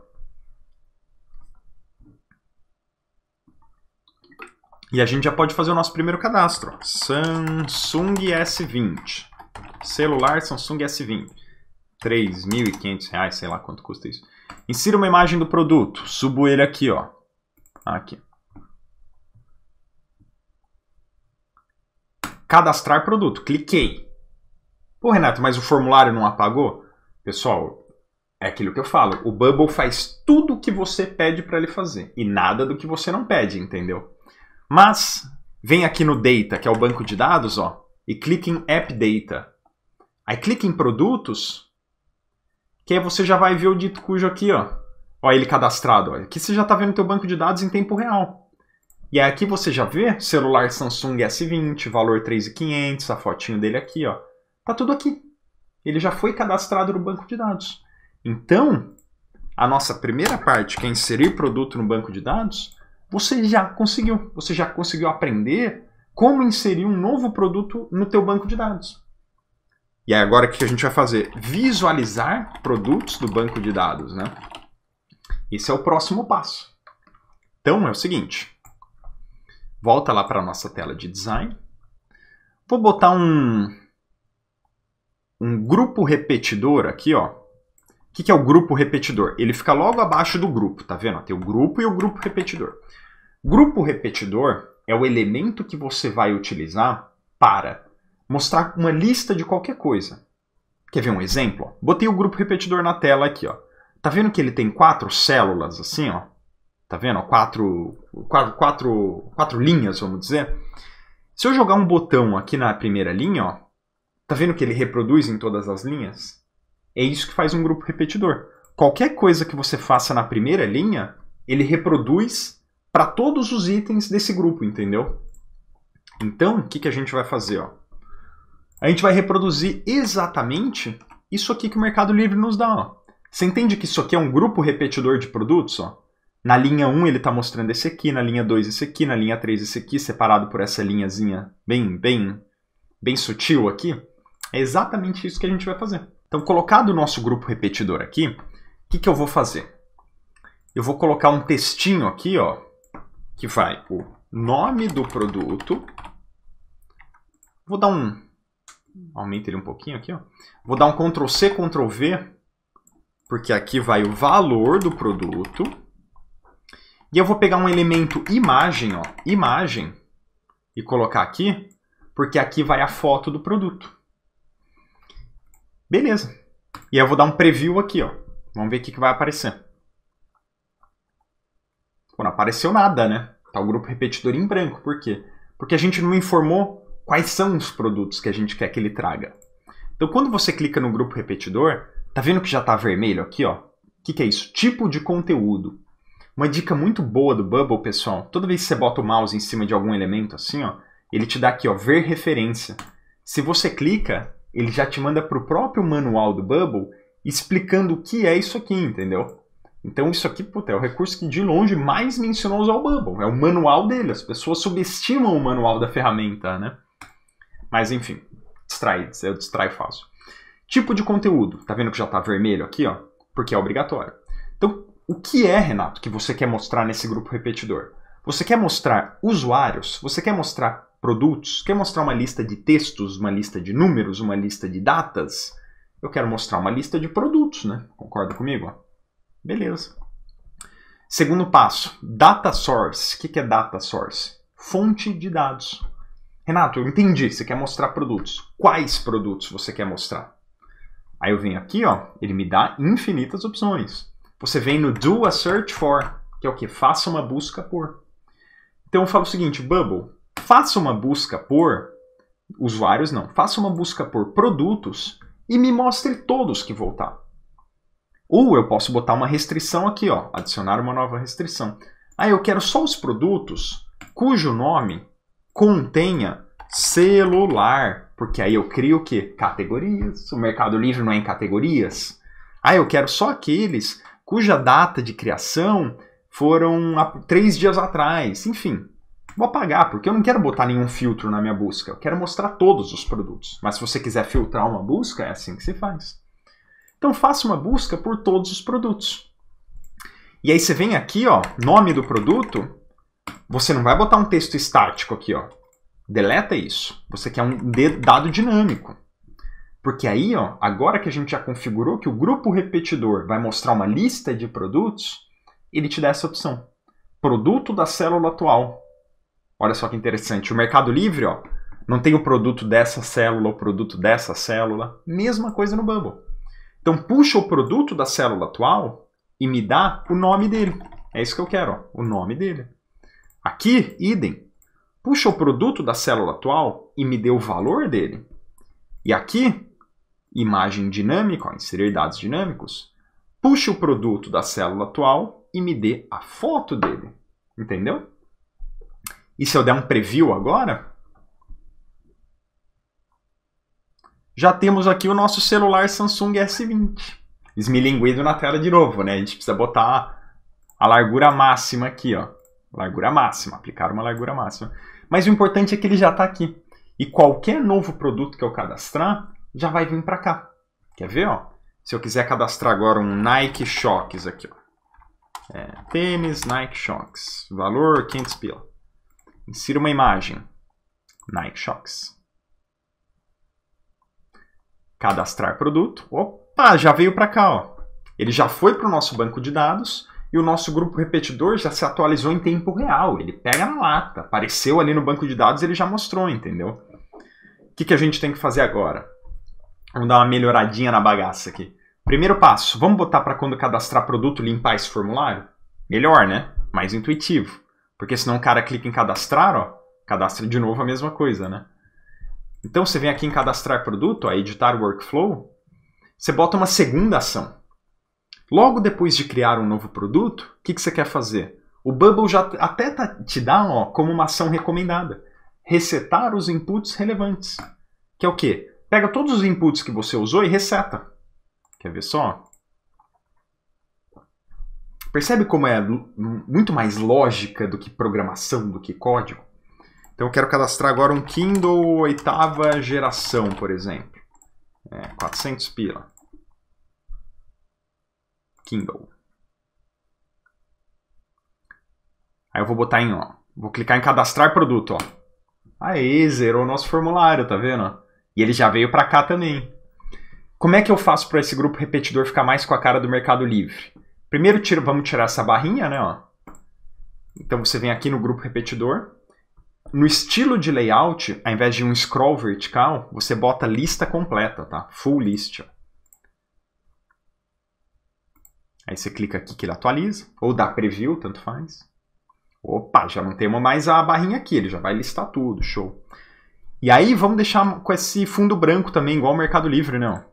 E a gente já pode fazer o nosso primeiro cadastro. Samsung S20. Celular Samsung S20. R$ 3.500, sei lá quanto custa isso. Insira uma imagem do produto. Subo ele aqui, ó. Aqui. Cadastrar produto. Cliquei. Pô, Renato, mas o formulário não apagou? Pessoal, é aquilo que eu falo. O Bubble faz tudo o que você pede para ele fazer. E nada do que você não pede, entendeu? Mas, vem aqui no Data, que é o banco de dados, ó. E clique em App Data. Aí clica em produtos, que aí você já vai ver o dito cujo aqui, ó. Ó, ele cadastrado. Ó. Aqui você já está vendo teu banco de dados em tempo real. E aí aqui você já vê celular Samsung S20, valor 3.500, a fotinho dele aqui, ó. Tá tudo aqui. Ele já foi cadastrado no banco de dados. Então, a nossa primeira parte, que é inserir produto no banco de dados, você já conseguiu. Você já conseguiu aprender como inserir um novo produto no teu banco de dados. E aí agora o que a gente vai fazer? Visualizar produtos do banco de dados, né? Esse é o próximo passo. Então é o seguinte, volta lá para a nossa tela de design, vou botar um, um grupo repetidor aqui, ó. O que, que é o grupo repetidor? Ele fica logo abaixo do grupo, tá vendo? Tem o grupo e o grupo repetidor. Grupo repetidor é o elemento que você vai utilizar para mostrar uma lista de qualquer coisa. Quer ver um exemplo? Botei o grupo repetidor na tela aqui, ó. Tá vendo que ele tem quatro células assim, ó? Tá vendo? Quatro, quatro, quatro, quatro linhas, vamos dizer. Se eu jogar um botão aqui na primeira linha, ó, tá vendo que ele reproduz em todas as linhas? É isso que faz um grupo repetidor. Qualquer coisa que você faça na primeira linha, ele reproduz para todos os itens desse grupo, entendeu? Então, o que, que a gente vai fazer? Ó? a gente vai reproduzir exatamente isso aqui que o Mercado Livre nos dá. Ó. Você entende que isso aqui é um grupo repetidor de produtos? Ó? Na linha 1 ele está mostrando esse aqui, na linha 2 esse aqui, na linha 3 esse aqui, separado por essa linhazinha bem, bem, bem sutil aqui. É exatamente isso que a gente vai fazer. Então, colocado o nosso grupo repetidor aqui, o que, que eu vou fazer? Eu vou colocar um textinho aqui, ó, que vai o nome do produto. Vou dar um aumenta ele um pouquinho aqui, ó. Vou dar um Ctrl C, Ctrl V, porque aqui vai o valor do produto. E eu vou pegar um elemento imagem, ó, imagem, e colocar aqui, porque aqui vai a foto do produto. Beleza. E eu vou dar um preview aqui, ó. Vamos ver o que, que vai aparecer. Pô, não apareceu nada, né? Tá o grupo repetidor em branco. Por quê? Porque a gente não informou quais são os produtos que a gente quer que ele traga. Então, quando você clica no grupo repetidor, tá vendo que já tá vermelho aqui, ó? O que, que é isso? Tipo de conteúdo. Uma dica muito boa do Bubble, pessoal, toda vez que você bota o mouse em cima de algum elemento assim, ó, ele te dá aqui, ó, ver referência. Se você clica, ele já te manda para o próprio manual do Bubble explicando o que é isso aqui, entendeu? Então isso aqui, puta, é o recurso que de longe mais mencionou usar o Bubble. É o manual dele. As pessoas subestimam o manual da ferramenta, né? Mas enfim, distraídos, eu distraio fácil. Tipo de conteúdo, tá vendo que já tá vermelho aqui, ó? Porque é obrigatório. Então, o que é, Renato, que você quer mostrar nesse grupo repetidor? Você quer mostrar usuários? Você quer mostrar produtos? Quer mostrar uma lista de textos, uma lista de números, uma lista de datas? Eu quero mostrar uma lista de produtos, né? Concorda comigo? Beleza. Segundo passo, data source. O que é data source? Fonte de dados. Renato, eu entendi, você quer mostrar produtos. Quais produtos você quer mostrar? Aí eu venho aqui, ó, ele me dá infinitas opções. Você vem no do a search for, que é o que? Faça uma busca por. Então eu falo o seguinte, Bubble, faça uma busca por usuários, não, faça uma busca por produtos e me mostre todos que voltar. Ou eu posso botar uma restrição aqui, ó, adicionar uma nova restrição. Aí ah, eu quero só os produtos cujo nome contenha celular, porque aí eu crio o quê? Categorias. O Mercado Livre não é em categorias. Ah, eu quero só aqueles cuja data de criação foram há três dias atrás. Enfim, vou apagar, porque eu não quero botar nenhum filtro na minha busca. Eu quero mostrar todos os produtos. Mas se você quiser filtrar uma busca, é assim que se faz. Então faça uma busca por todos os produtos. E aí você vem aqui, ó, nome do produto, você não vai botar um texto estático aqui, ó. Deleta isso. Você quer um dado dinâmico. Porque aí, ó, agora que a gente já configurou que o grupo repetidor vai mostrar uma lista de produtos, ele te dá essa opção. Produto da célula atual. Olha só que interessante. O Mercado Livre, ó, não tem o produto dessa célula, o produto dessa célula. Mesma coisa no Bubble. Então puxa o produto da célula atual e me dá o nome dele. É isso que eu quero, ó, o nome dele. Aqui, idem. Puxa o produto da célula atual e me dê o valor dele. E aqui, imagem dinâmica, ó, inserir dados dinâmicos, puxa o produto da célula atual e me dê a foto dele. Entendeu? E se eu der um preview agora, já temos aqui o nosso celular Samsung S20. Esmilinguido na tela de novo, né? A gente precisa botar a largura máxima aqui, ó. Largura máxima, aplicar uma largura máxima. Mas o importante é que ele já está aqui. E qualquer novo produto que eu cadastrar já vai vir para cá. Quer ver? Ó? Se eu quiser cadastrar agora um Nike Shocks aqui. Ó. É, tênis Nike Shocks. Valor 500 pila. Insira uma imagem. Nike Shocks. Cadastrar produto. Opa, já veio para cá. Ó. Ele já foi para o nosso banco de dados e o nosso grupo repetidor já se atualizou em tempo real. Ele pega na lata, apareceu ali no banco de dados, ele já mostrou, entendeu? O que, que a gente tem que fazer agora? Vamos dar uma melhoradinha na bagaça aqui. Primeiro passo, vamos botar para quando cadastrar produto limpar esse formulário? Melhor, né? Mais intuitivo. Porque senão o cara clica em cadastrar, ó, cadastra de novo a mesma coisa, né? Então você vem aqui em cadastrar produto, ó, editar workflow, você bota uma segunda ação. Logo depois de criar um novo produto, o que, que você quer fazer? O Bubble já até tá, te dá ó, como uma ação recomendada. Resetar os inputs relevantes. Que é o quê? Pega todos os inputs que você usou e reseta. Quer ver só? Percebe como é muito mais lógica do que programação, do que código? Então eu quero cadastrar agora um Kindle oitava geração, por exemplo. É, 400 pila. Kindle. Aí eu vou botar em, ó. Vou clicar em cadastrar produto, ó. Aí, zerou o nosso formulário, tá vendo? E ele já veio para cá também. Como é que eu faço para esse grupo repetidor ficar mais com a cara do Mercado Livre? Primeiro, tiro, vamos tirar essa barrinha, né, ó. Então você vem aqui no grupo repetidor. No estilo de layout, ao invés de um scroll vertical, você bota lista completa, tá? Full list. Ó. Aí você clica aqui que ele atualiza, ou dá preview, tanto faz. Opa, já não temos mais a barrinha aqui, ele já vai listar tudo, show. E aí vamos deixar com esse fundo branco também, igual o Mercado Livre, né?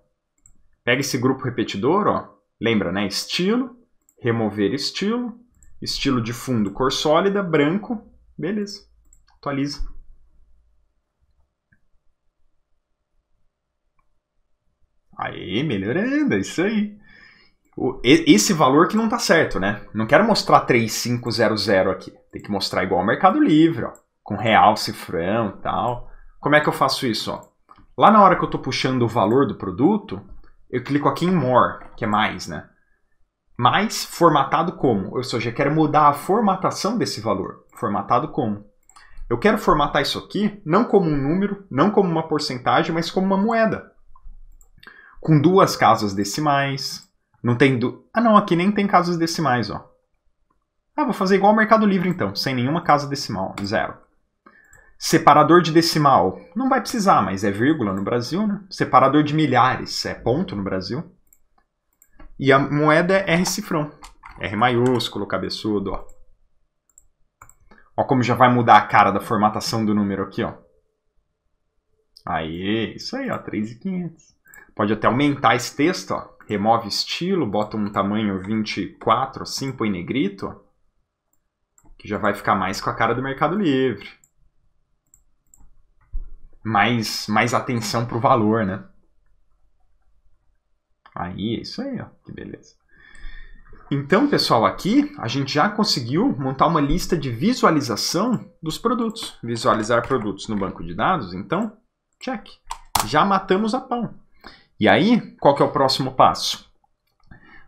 Pega esse grupo repetidor, ó. Lembra, né? Estilo, remover estilo, estilo de fundo, cor sólida, branco, beleza. Atualiza. Aí, melhorando, é isso aí esse valor que não tá certo, né? Não quero mostrar 3500 aqui. Tem que mostrar igual ao Mercado Livre, ó, com real, cifrão e tal. Como é que eu faço isso? Ó? Lá na hora que eu estou puxando o valor do produto, eu clico aqui em More, que é mais, né? Mais formatado como? Ou seja, eu quero mudar a formatação desse valor. Formatado como? Eu quero formatar isso aqui não como um número, não como uma porcentagem, mas como uma moeda. Com duas casas decimais, não tem do... Ah, não, aqui nem tem casas decimais, ó. Ah, vou fazer igual ao Mercado Livre então, sem nenhuma casa decimal, zero. Separador de decimal, não vai precisar, mas é vírgula no Brasil, né? Separador de milhares, é ponto no Brasil. E a moeda é R cifrão, R maiúsculo, cabeçudo, ó. Ó como já vai mudar a cara da formatação do número aqui, ó. Aí, isso aí, ó, 3.500. Pode até aumentar esse texto, ó remove estilo, bota um tamanho 24, assim, põe negrito, que já vai ficar mais com a cara do Mercado Livre. Mais, mais atenção pro valor, né? Aí, é isso aí, ó, que beleza. Então, pessoal, aqui a gente já conseguiu montar uma lista de visualização dos produtos. Visualizar produtos no banco de dados, então, check. Já matamos a pão. E aí, qual que é o próximo passo?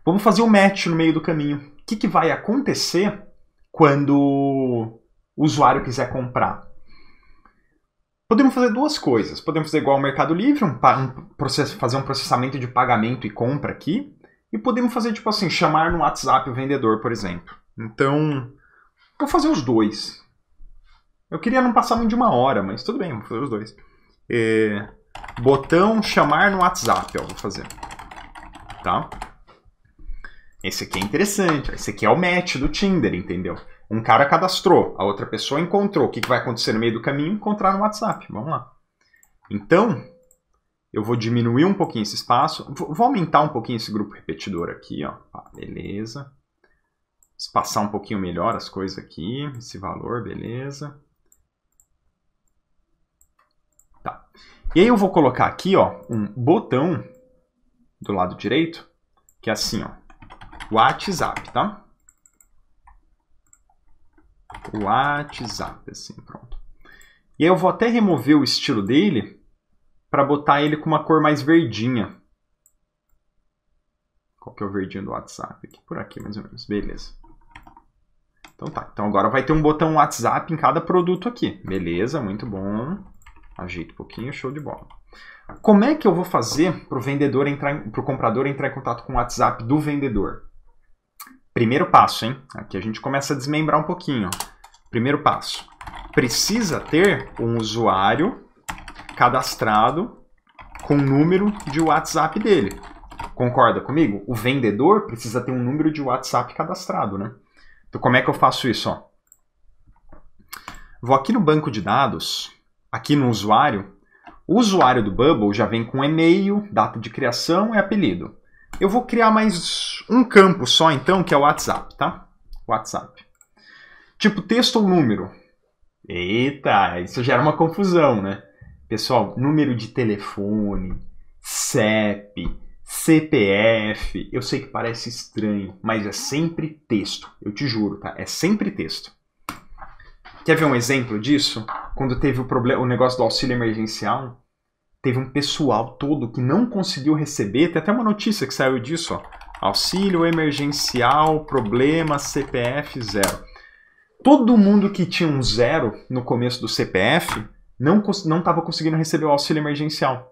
Vamos fazer o um match no meio do caminho. O que, que vai acontecer quando o usuário quiser comprar? Podemos fazer duas coisas. Podemos fazer igual ao Mercado Livre, um, um processo, fazer um processamento de pagamento e compra aqui. E podemos fazer, tipo assim, chamar no WhatsApp o vendedor, por exemplo. Então, vou fazer os dois. Eu queria não passar muito de uma hora, mas tudo bem, vou fazer os dois. É... Botão chamar no WhatsApp, ó, vou fazer. Tá? Esse aqui é interessante, esse aqui é o match do Tinder, entendeu? Um cara cadastrou, a outra pessoa encontrou. O que, que vai acontecer no meio do caminho? Encontrar no WhatsApp. Vamos lá. Então, eu vou diminuir um pouquinho esse espaço. Vou aumentar um pouquinho esse grupo repetidor aqui, ó. beleza. Espaçar um pouquinho melhor as coisas aqui. Esse valor, beleza. E aí eu vou colocar aqui, ó, um botão do lado direito, que é assim, ó, WhatsApp, tá? WhatsApp, assim, pronto. E aí eu vou até remover o estilo dele para botar ele com uma cor mais verdinha. Qual que é o verdinho do WhatsApp? Aqui, por aqui, mais ou menos. Beleza. Então tá, então agora vai ter um botão WhatsApp em cada produto aqui. Beleza, muito bom. Ajeito um pouquinho, show de bola. Como é que eu vou fazer para o vendedor entrar, para o comprador entrar em contato com o WhatsApp do vendedor? Primeiro passo, hein? Aqui a gente começa a desmembrar um pouquinho. Primeiro passo. Precisa ter um usuário cadastrado com o número de WhatsApp dele. Concorda comigo? O vendedor precisa ter um número de WhatsApp cadastrado, né? Então como é que eu faço isso? Ó? Vou aqui no banco de dados aqui no usuário, o usuário do Bubble já vem com e-mail, data de criação e apelido. Eu vou criar mais um campo só então, que é o WhatsApp, tá? WhatsApp. Tipo texto ou número. Eita, isso gera uma confusão, né? Pessoal, número de telefone, CEP, CPF. Eu sei que parece estranho, mas é sempre texto. Eu te juro, tá? É sempre texto. Quer ver um exemplo disso? Quando teve o problema, o negócio do auxílio emergencial, teve um pessoal todo que não conseguiu receber. Tem até uma notícia que saiu disso, ó. Auxílio emergencial, problema CPF zero. Todo mundo que tinha um zero no começo do CPF não estava conseguindo receber o auxílio emergencial.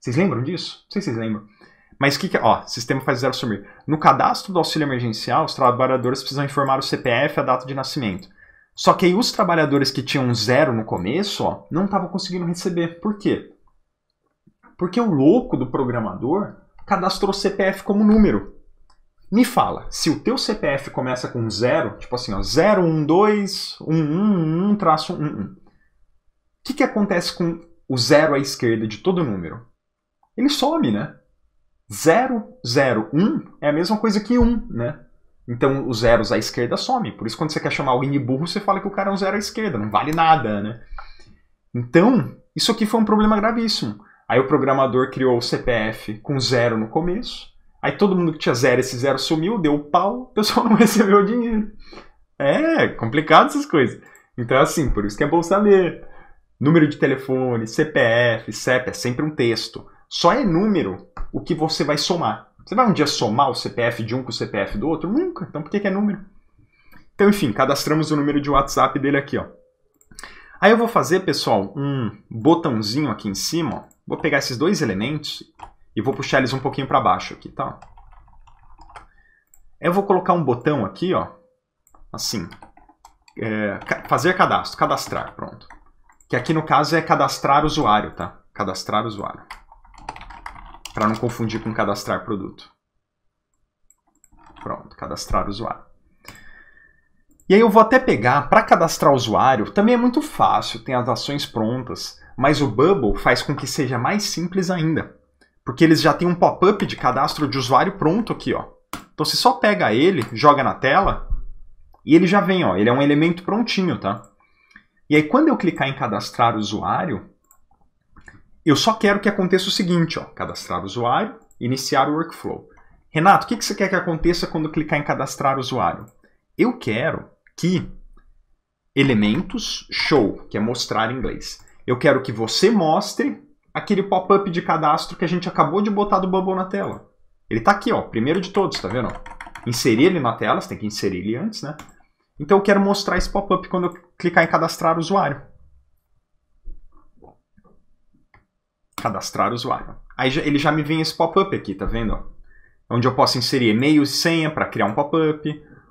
Vocês lembram disso? Não sei se vocês lembram. Mas o que, que Ó, sistema faz zero sumir. No cadastro do auxílio emergencial, os trabalhadores precisam informar o CPF e a data de nascimento. Só que aí os trabalhadores que tinham zero no começo, ó, não estavam conseguindo receber. Por quê? Porque o louco do programador cadastrou o CPF como número. Me fala, se o teu CPF começa com zero, tipo assim, ó, 1, 1, traço 1. O que, que acontece com o zero à esquerda de todo número? Ele some, né? 0, 0, 1 é a mesma coisa que 1, né? Então os zeros à esquerda some. Por isso, quando você quer chamar alguém de burro, você fala que o cara é um zero à esquerda, não vale nada, né? Então, isso aqui foi um problema gravíssimo. Aí o programador criou o CPF com zero no começo. Aí todo mundo que tinha zero, esse zero sumiu, deu pau, o pessoal não recebeu o dinheiro. É, complicado essas coisas. Então é assim, por isso que é bom saber. Número de telefone, CPF, CEP, é sempre um texto. Só é número o que você vai somar. Você vai um dia somar o CPF de um com o CPF do outro? Nunca. Hum, então por que, que é número? Então, enfim, cadastramos o número de WhatsApp dele aqui, ó. Aí eu vou fazer, pessoal, um botãozinho aqui em cima, ó. Vou pegar esses dois elementos e vou puxar eles um pouquinho para baixo aqui, tá? Eu vou colocar um botão aqui, ó, assim, é, fazer cadastro, cadastrar, pronto. Que aqui no caso é cadastrar usuário, tá? Cadastrar usuário para não confundir com cadastrar produto. Pronto, cadastrar usuário. E aí eu vou até pegar, para cadastrar usuário, também é muito fácil, tem as ações prontas, mas o Bubble faz com que seja mais simples ainda, porque eles já têm um pop-up de cadastro de usuário pronto aqui, ó. Então você só pega ele, joga na tela, e ele já vem, ó, ele é um elemento prontinho, tá? E aí quando eu clicar em cadastrar usuário, eu só quero que aconteça o seguinte, ó, cadastrar usuário, iniciar o workflow. Renato, o que, que você quer que aconteça quando clicar em cadastrar usuário? Eu quero que elementos show, que é mostrar em inglês. Eu quero que você mostre aquele pop-up de cadastro que a gente acabou de botar do Bubble na tela. Ele está aqui, ó, primeiro de todos, tá vendo? Inserir ele na tela, você tem que inserir ele antes, né? Então eu quero mostrar esse pop-up quando eu clicar em cadastrar usuário. Cadastrar usuário. Aí ele já me vem esse pop-up aqui, tá vendo? Onde eu posso inserir e-mail e senha para criar um pop-up.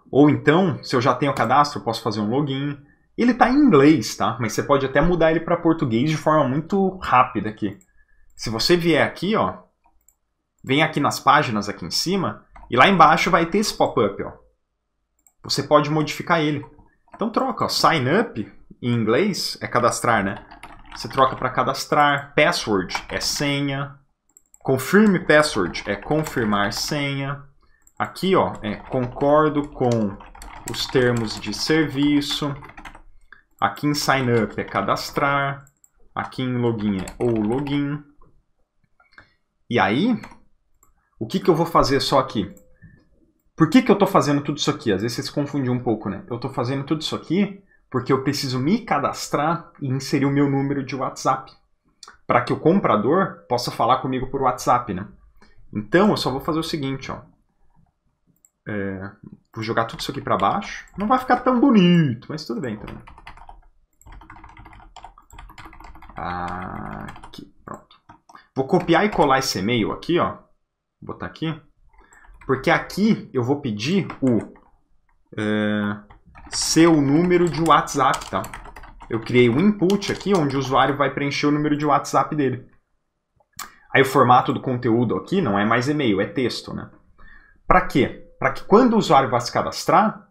Ou então, se eu já tenho cadastro, eu posso fazer um login. Ele está em inglês, tá? Mas você pode até mudar ele para português de forma muito rápida aqui. Se você vier aqui, ó, vem aqui nas páginas aqui em cima, e lá embaixo vai ter esse pop-up, ó. Você pode modificar ele. Então troca, ó, sign up em inglês é cadastrar, né? Você troca para cadastrar. Password é senha. Confirme password é confirmar senha. Aqui ó, é concordo com os termos de serviço. Aqui em sign up é cadastrar. Aqui em login é ou login. E aí, o que, que eu vou fazer só aqui? Por que, que eu estou fazendo tudo isso aqui? Às vezes você se confundiu um pouco, né? Eu estou fazendo tudo isso aqui porque eu preciso me cadastrar e inserir o meu número de WhatsApp para que o comprador possa falar comigo por WhatsApp, né? Então eu só vou fazer o seguinte, ó. É, vou jogar tudo isso aqui para baixo. Não vai ficar tão bonito, mas tudo bem também. Aqui, pronto. Vou copiar e colar esse e-mail aqui, ó. Vou botar aqui. Porque aqui eu vou pedir o... É, seu número de WhatsApp, tá? Eu criei um input aqui onde o usuário vai preencher o número de WhatsApp dele. Aí o formato do conteúdo aqui não é mais e-mail, é texto, né? Para quê? Para que quando o usuário vai se cadastrar,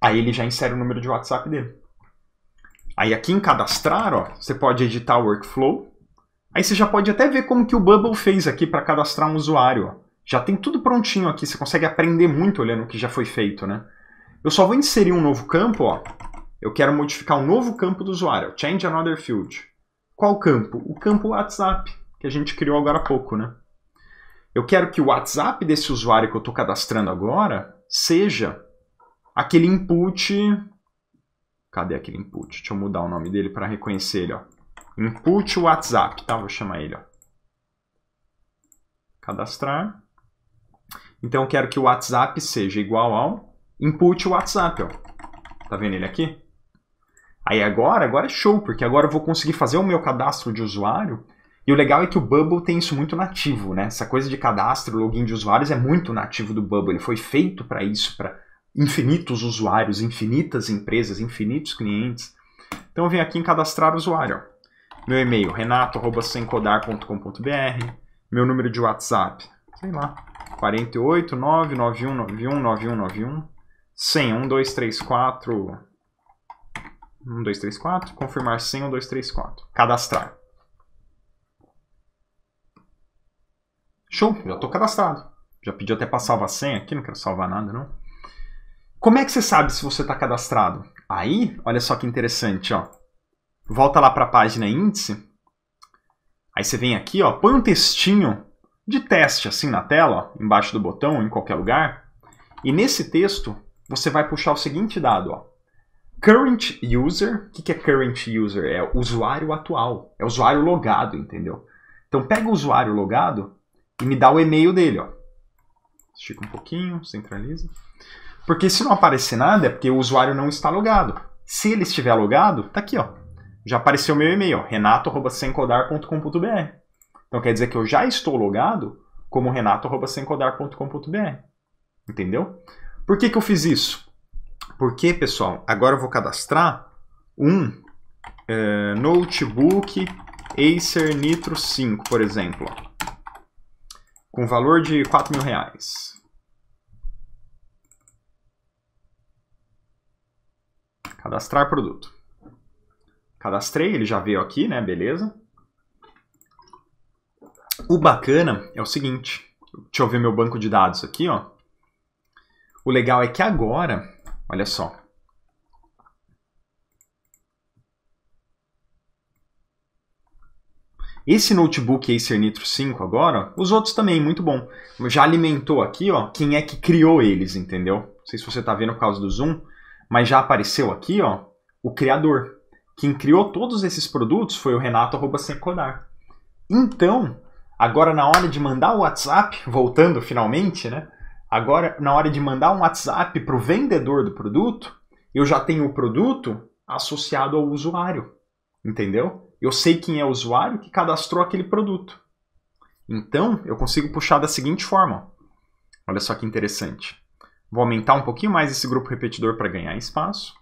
aí ele já insere o número de WhatsApp dele. Aí aqui em cadastrar, ó, você pode editar o workflow. Aí você já pode até ver como que o Bubble fez aqui para cadastrar um usuário. Ó. Já tem tudo prontinho aqui, você consegue aprender muito olhando o que já foi feito, né? Eu só vou inserir um novo campo, ó. Eu quero modificar um novo campo do usuário, change another field. Qual campo? O campo WhatsApp, que a gente criou agora há pouco, né? Eu quero que o WhatsApp desse usuário que eu estou cadastrando agora seja aquele input... Cadê aquele input? Deixa eu mudar o nome dele para reconhecer ele, ó. Input WhatsApp, tá? Vou chamar ele, ó. Cadastrar. Então, eu quero que o WhatsApp seja igual ao input WhatsApp, ó. Tá vendo ele aqui? Aí agora, agora é show, porque agora eu vou conseguir fazer o meu cadastro de usuário. E o legal é que o Bubble tem isso muito nativo, né? Essa coisa de cadastro, login de usuários é muito nativo do Bubble. Ele foi feito para isso, para infinitos usuários, infinitas empresas, infinitos clientes. Então eu venho aqui em cadastrar usuário. Ó. Meu e-mail, renato.sencodar.com.br. Meu número de WhatsApp, sei lá, 48991919191. Sim, 1, 2, 3, 4. 1, 2, 3, 4. Confirmar sim, 1, 2, 3, 4. Cadastrar. Show, já estou cadastrado. Já pedi até para salvar senha aqui, não quero salvar nada, não. Como é que você sabe se você está cadastrado? Aí, olha só que interessante, ó. Volta lá para a página índice. Aí você vem aqui, ó, põe um textinho de teste assim na tela, ó, embaixo do botão, em qualquer lugar. E nesse texto, você vai puxar o seguinte dado, ó. Current user, o que, que é current user? É o usuário atual, é o usuário logado, entendeu? Então pega o usuário logado e me dá o e-mail dele, ó. Estica um pouquinho, centraliza. Porque se não aparecer nada, é porque o usuário não está logado. Se ele estiver logado, tá aqui, ó. Já apareceu meu e-mail, renato@semcodar.com.br. Então quer dizer que eu já estou logado como renato@semcodar.com.br. Entendeu? Por que, que eu fiz isso? Porque, pessoal, agora eu vou cadastrar um é, notebook Acer Nitro 5, por exemplo, ó, com valor de 4 mil reais. Cadastrar produto. Cadastrei, ele já veio aqui, né? Beleza. O bacana é o seguinte, deixa eu ver meu banco de dados aqui, ó. O legal é que agora, olha só. Esse notebook Acer Nitro 5 agora, os outros também, muito bom. Já alimentou aqui, ó, quem é que criou eles, entendeu? Não sei se você está vendo por causa do zoom, mas já apareceu aqui, ó, o criador. Quem criou todos esses produtos foi o Renato Sencodar. Então, agora na hora de mandar o WhatsApp, voltando finalmente, né? Agora, na hora de mandar um WhatsApp para o vendedor do produto, eu já tenho o produto associado ao usuário. Entendeu? Eu sei quem é o usuário que cadastrou aquele produto. Então, eu consigo puxar da seguinte forma. Olha só que interessante. Vou aumentar um pouquinho mais esse grupo repetidor para ganhar espaço.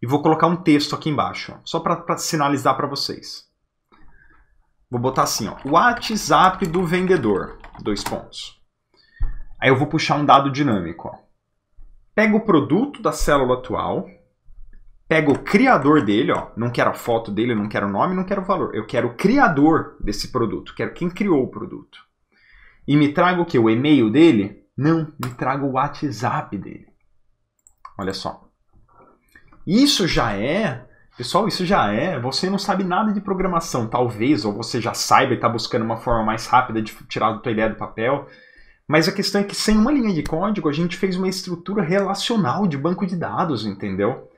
E vou colocar um texto aqui embaixo, ó, só para sinalizar para vocês. Vou botar assim, ó, WhatsApp do vendedor, dois pontos. Aí eu vou puxar um dado dinâmico. Pega Pego o produto da célula atual, pego o criador dele, ó, não quero a foto dele, não quero o nome, não quero o valor. Eu quero o criador desse produto, quero quem criou o produto. E me traga o que? O e-mail dele? Não, me traga o WhatsApp dele. Olha só. Isso já é, pessoal, isso já é. Você não sabe nada de programação, talvez, ou você já saiba e está buscando uma forma mais rápida de tirar a tua ideia do papel. Mas a questão é que sem uma linha de código, a gente fez uma estrutura relacional de banco de dados, entendeu?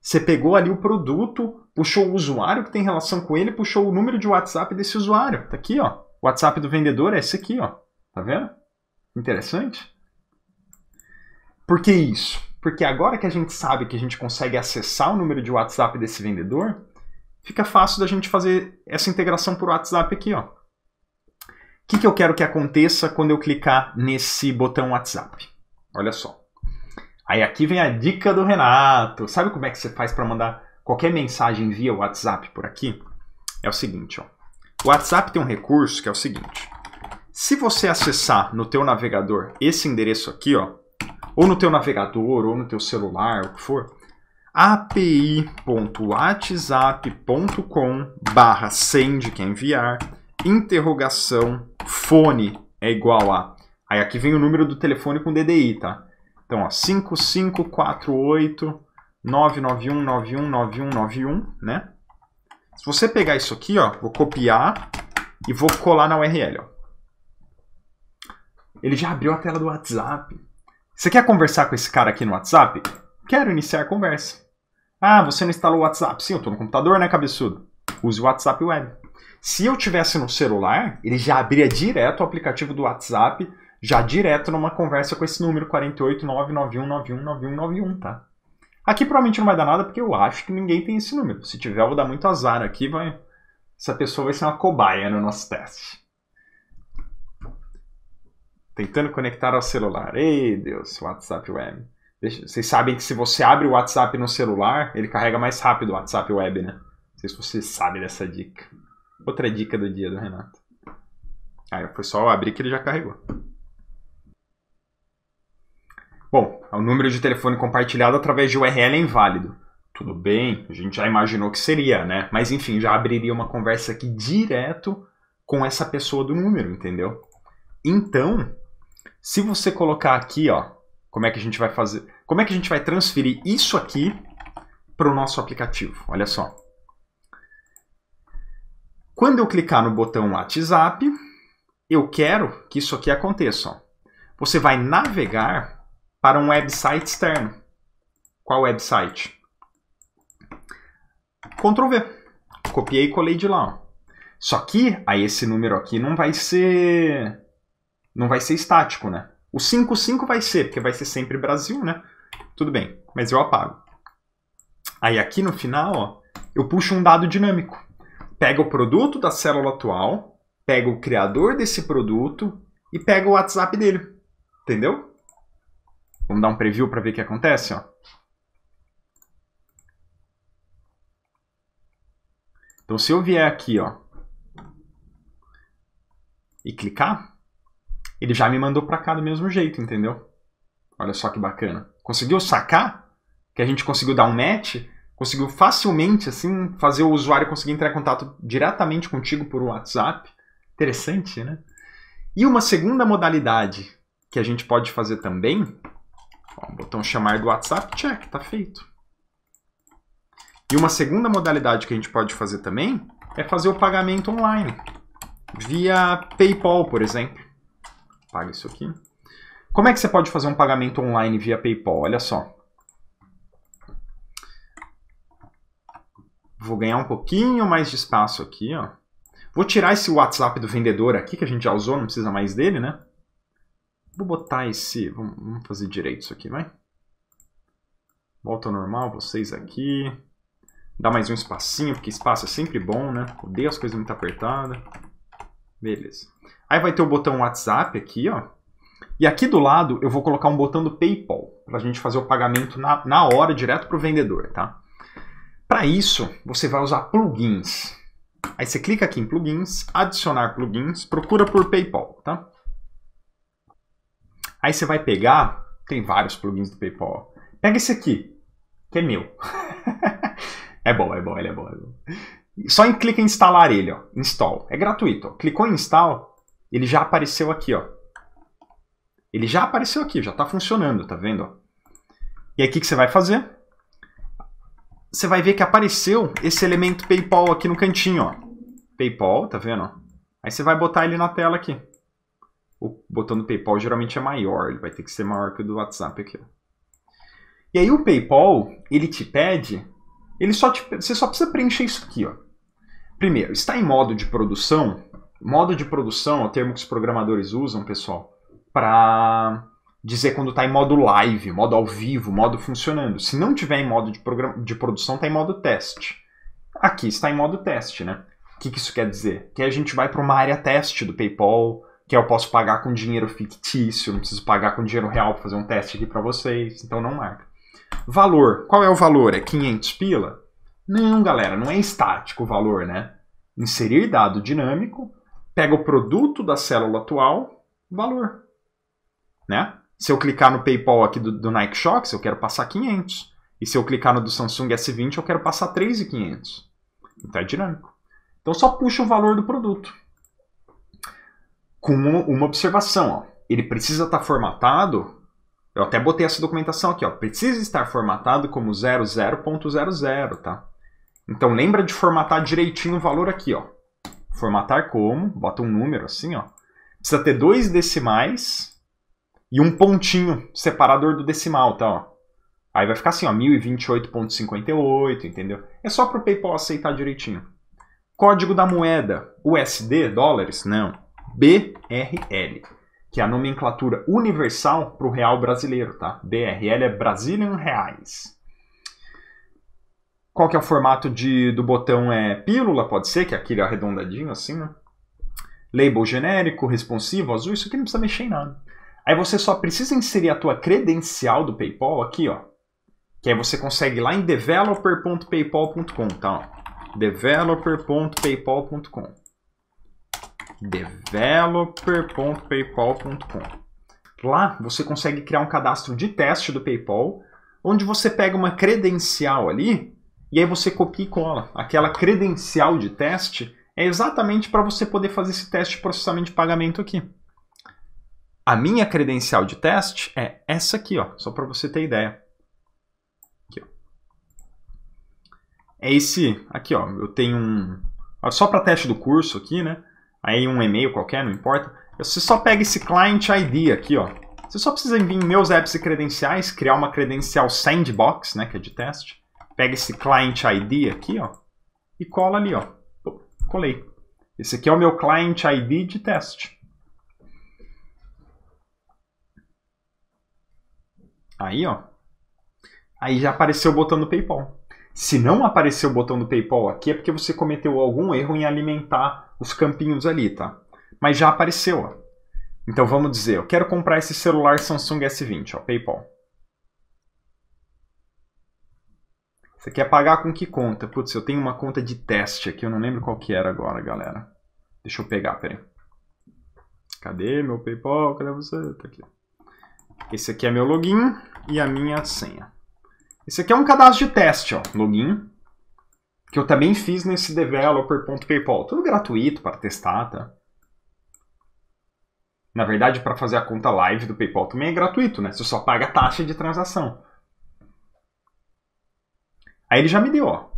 Você pegou ali o produto, puxou o usuário que tem relação com ele, puxou o número de WhatsApp desse usuário. Tá aqui, ó. O WhatsApp do vendedor é esse aqui, ó. Tá vendo? Interessante. Por que isso? Porque agora que a gente sabe que a gente consegue acessar o número de WhatsApp desse vendedor, fica fácil da gente fazer essa integração por WhatsApp aqui, ó. O que, que eu quero que aconteça quando eu clicar nesse botão WhatsApp? Olha só. Aí aqui vem a dica do Renato. Sabe como é que você faz para mandar qualquer mensagem via WhatsApp por aqui? É o seguinte, ó. O WhatsApp tem um recurso que é o seguinte. Se você acessar no teu navegador esse endereço aqui, ó, ou no teu navegador, ou no teu celular, o que for, api.whatsapp.com barra send, que é enviar, interrogação fone é igual a... Aí aqui vem o número do telefone com DDI, tá? Então, ó, 5548 991 né? Se você pegar isso aqui, ó, vou copiar e vou colar na URL, ó. Ele já abriu a tela do WhatsApp. Você quer conversar com esse cara aqui no WhatsApp? Quero iniciar a conversa. Ah, você não instalou o WhatsApp? Sim, eu estou no computador, né, cabeçudo? Use o WhatsApp Web. Se eu tivesse no celular, ele já abria direto o aplicativo do WhatsApp, já direto numa conversa com esse número 48991919191, tá? Aqui provavelmente não vai dar nada porque eu acho que ninguém tem esse número. Se tiver, eu vou dar muito azar aqui, vai essa pessoa vai ser uma cobaia no nosso teste. Tentando conectar ao celular. Ei, Deus, WhatsApp Web. Deixa, vocês sabem que se você abre o WhatsApp no celular, ele carrega mais rápido o WhatsApp Web, né? Não sei se você sabe dessa dica. Outra dica do dia do Renato. Aí ah, foi só abrir que ele já carregou. Bom, é o número de telefone compartilhado através de URL é inválido. Tudo bem, a gente já imaginou que seria, né? Mas enfim, já abriria uma conversa aqui direto com essa pessoa do número, entendeu? Então, se você colocar aqui, ó, como é que a gente vai fazer? Como é que a gente vai transferir isso aqui para o nosso aplicativo? Olha só. Quando eu clicar no botão WhatsApp, eu quero que isso aqui aconteça. Ó. Você vai navegar para um website externo. Qual website? Ctrl V. Copiei e colei de lá. Ó. Só que aí esse número aqui não vai ser não vai ser estático, né? O 55 vai ser, porque vai ser sempre Brasil, né? Tudo bem, mas eu apago. Aí aqui no final, ó, eu puxo um dado dinâmico pega o produto da célula atual, pega o criador desse produto e pega o WhatsApp dele. Entendeu? Vamos dar um preview para ver o que acontece, ó. Então, se eu vier aqui, ó, e clicar, ele já me mandou para cá do mesmo jeito, entendeu? Olha só que bacana. Conseguiu sacar que a gente conseguiu dar um match conseguiu facilmente assim fazer o usuário conseguir entrar em contato diretamente contigo por WhatsApp. Interessante, né? E uma segunda modalidade que a gente pode fazer também, ó, o botão chamar do WhatsApp, check, tá feito. E uma segunda modalidade que a gente pode fazer também é fazer o pagamento online, via PayPal, por exemplo. Paga isso aqui. Como é que você pode fazer um pagamento online via PayPal? Olha só. Vou ganhar um pouquinho mais de espaço aqui, ó. Vou tirar esse WhatsApp do vendedor aqui, que a gente já usou, não precisa mais dele, né? Vou botar esse... Vamos fazer direito isso aqui, vai? Volta ao normal, vocês aqui. Dá mais um espacinho, porque espaço é sempre bom, né? Odeio as coisas muito apertadas. Beleza. Aí vai ter o botão WhatsApp aqui, ó. E aqui do lado eu vou colocar um botão do PayPal, para a gente fazer o pagamento na, na hora, direto pro vendedor, tá? Para isso, você vai usar plugins. Aí você clica aqui em plugins, adicionar plugins, procura por PayPal, tá? Aí você vai pegar, tem vários plugins do PayPal. Pega esse aqui, que é meu. é bom, é bom, ele é bom. É bom. Só em, clica em instalar ele, ó. Install. É gratuito. Ó. Clicou em install, ele já apareceu aqui, ó. Ele já apareceu aqui, já está funcionando, tá vendo? Ó? E aí o que, que você vai fazer? você vai ver que apareceu esse elemento PayPal aqui no cantinho, ó. PayPal, tá vendo? Aí você vai botar ele na tela aqui. O botão do PayPal geralmente é maior, ele vai ter que ser maior que o do WhatsApp aqui. E aí o PayPal, ele te pede, ele só te, você só precisa preencher isso aqui, ó. Primeiro, está em modo de produção. Modo de produção é o termo que os programadores usam, pessoal, para dizer quando está em modo live, modo ao vivo, modo funcionando. Se não tiver em modo de, de produção, está em modo teste. Aqui está em modo teste, né? O que, que isso quer dizer? Que a gente vai para uma área teste do PayPal, que eu posso pagar com dinheiro fictício, não preciso pagar com dinheiro real para fazer um teste aqui para vocês, então não marca. Valor. Qual é o valor? É 500 pila? Não, galera, não é estático o valor, né? Inserir dado dinâmico, pega o produto da célula atual, valor. Né? se eu clicar no PayPal aqui do, do Nike Shox, eu quero passar 500. E se eu clicar no do Samsung S20, eu quero passar 3,500. Então é dinâmico. Então só puxa o valor do produto. Com uma, observação, ó. ele precisa estar tá formatado. Eu até botei essa documentação aqui, ó. Precisa estar formatado como 00.00, tá? Então lembra de formatar direitinho o valor aqui, ó. Formatar como, bota um número assim, ó. Precisa ter dois decimais e um pontinho separador do decimal, tá? Ó. Aí vai ficar assim, ó, 1028.58, entendeu? É só para o PayPal aceitar direitinho. Código da moeda USD, dólares? Não. BRL, que é a nomenclatura universal para o real brasileiro, tá? BRL é Brazilian Reais. Qual que é o formato de, do botão? É pílula, pode ser, que é aquele arredondadinho assim, né? Label genérico, responsivo, azul, isso aqui não precisa mexer em nada. Aí você só precisa inserir a tua credencial do PayPal aqui, ó. Que aí você consegue lá em developer.paypal.com, tá? developer.paypal.com developer.paypal.com Lá você consegue criar um cadastro de teste do PayPal, onde você pega uma credencial ali e aí você copia e cola. Aquela credencial de teste é exatamente para você poder fazer esse teste de processamento de pagamento aqui. A minha credencial de teste é essa aqui, ó, só para você ter ideia. Aqui, ó. É esse aqui, ó. Eu tenho um só para teste do curso aqui, né? Aí um e-mail qualquer, não importa. Você só pega esse client ID aqui, ó. Você só precisa vir em meus apps e credenciais, criar uma credencial sandbox, né, que é de teste. Pega esse client ID aqui, ó, e cola ali, ó. Colei. Esse aqui é o meu client ID de teste. Aí, ó. Aí já apareceu o botão do PayPal. Se não apareceu o botão do PayPal aqui, é porque você cometeu algum erro em alimentar os campinhos ali, tá? Mas já apareceu, ó. Então vamos dizer, eu quero comprar esse celular Samsung S20, ó, PayPal. Você quer pagar com que conta? Putz, eu tenho uma conta de teste aqui, eu não lembro qual que era agora, galera. Deixa eu pegar, peraí. Cadê meu PayPal? Cadê você? Tá aqui. Esse aqui é meu login e a minha senha. Esse aqui é um cadastro de teste, ó, login, que eu também fiz nesse developer.paypal. Tudo gratuito para testar, tá? Na verdade, para fazer a conta live do PayPal também é gratuito, né? Você só paga a taxa de transação. Aí ele já me deu, ó.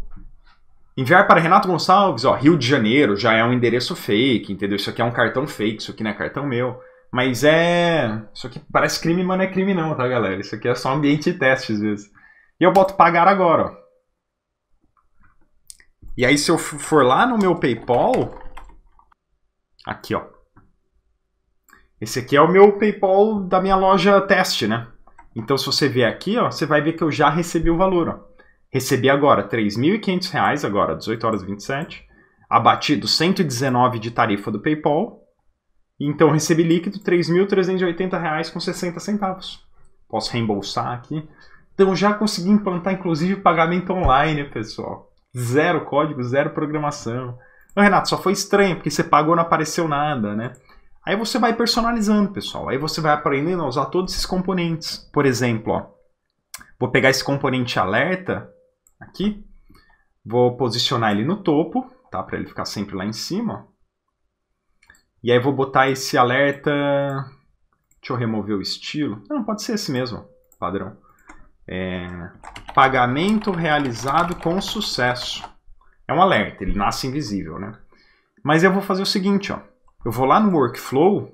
Enviar para Renato Gonçalves, ó, Rio de Janeiro, já é um endereço fake, entendeu? Isso aqui é um cartão fake, isso aqui não é cartão meu. Mas é. Isso aqui parece crime, mas não é crime, não, tá, galera? Isso aqui é só ambiente de teste, às vezes. E eu boto pagar agora, ó. E aí, se eu for lá no meu PayPal. Aqui, ó. Esse aqui é o meu PayPal da minha loja teste, né? Então, se você vier aqui, ó, você vai ver que eu já recebi o valor, ó. Recebi agora R$ 3.500, agora 18 horas 27, abatido 119 de tarifa do PayPal, então recebi líquido R$ 3.380,60. Posso reembolsar aqui. Então já consegui implantar inclusive pagamento online, pessoal. Zero código, zero programação. Renato, só foi estranho, porque você pagou não apareceu nada, né? Aí você vai personalizando, pessoal. Aí você vai aprendendo a usar todos esses componentes. Por exemplo, ó, vou pegar esse componente alerta aqui, vou posicionar ele no topo, tá? Para ele ficar sempre lá em cima. E aí vou botar esse alerta... Deixa eu remover o estilo. Não, pode ser esse mesmo, padrão. É... Pagamento realizado com sucesso. É um alerta, ele nasce invisível, né? Mas eu vou fazer o seguinte, ó. Eu vou lá no workflow,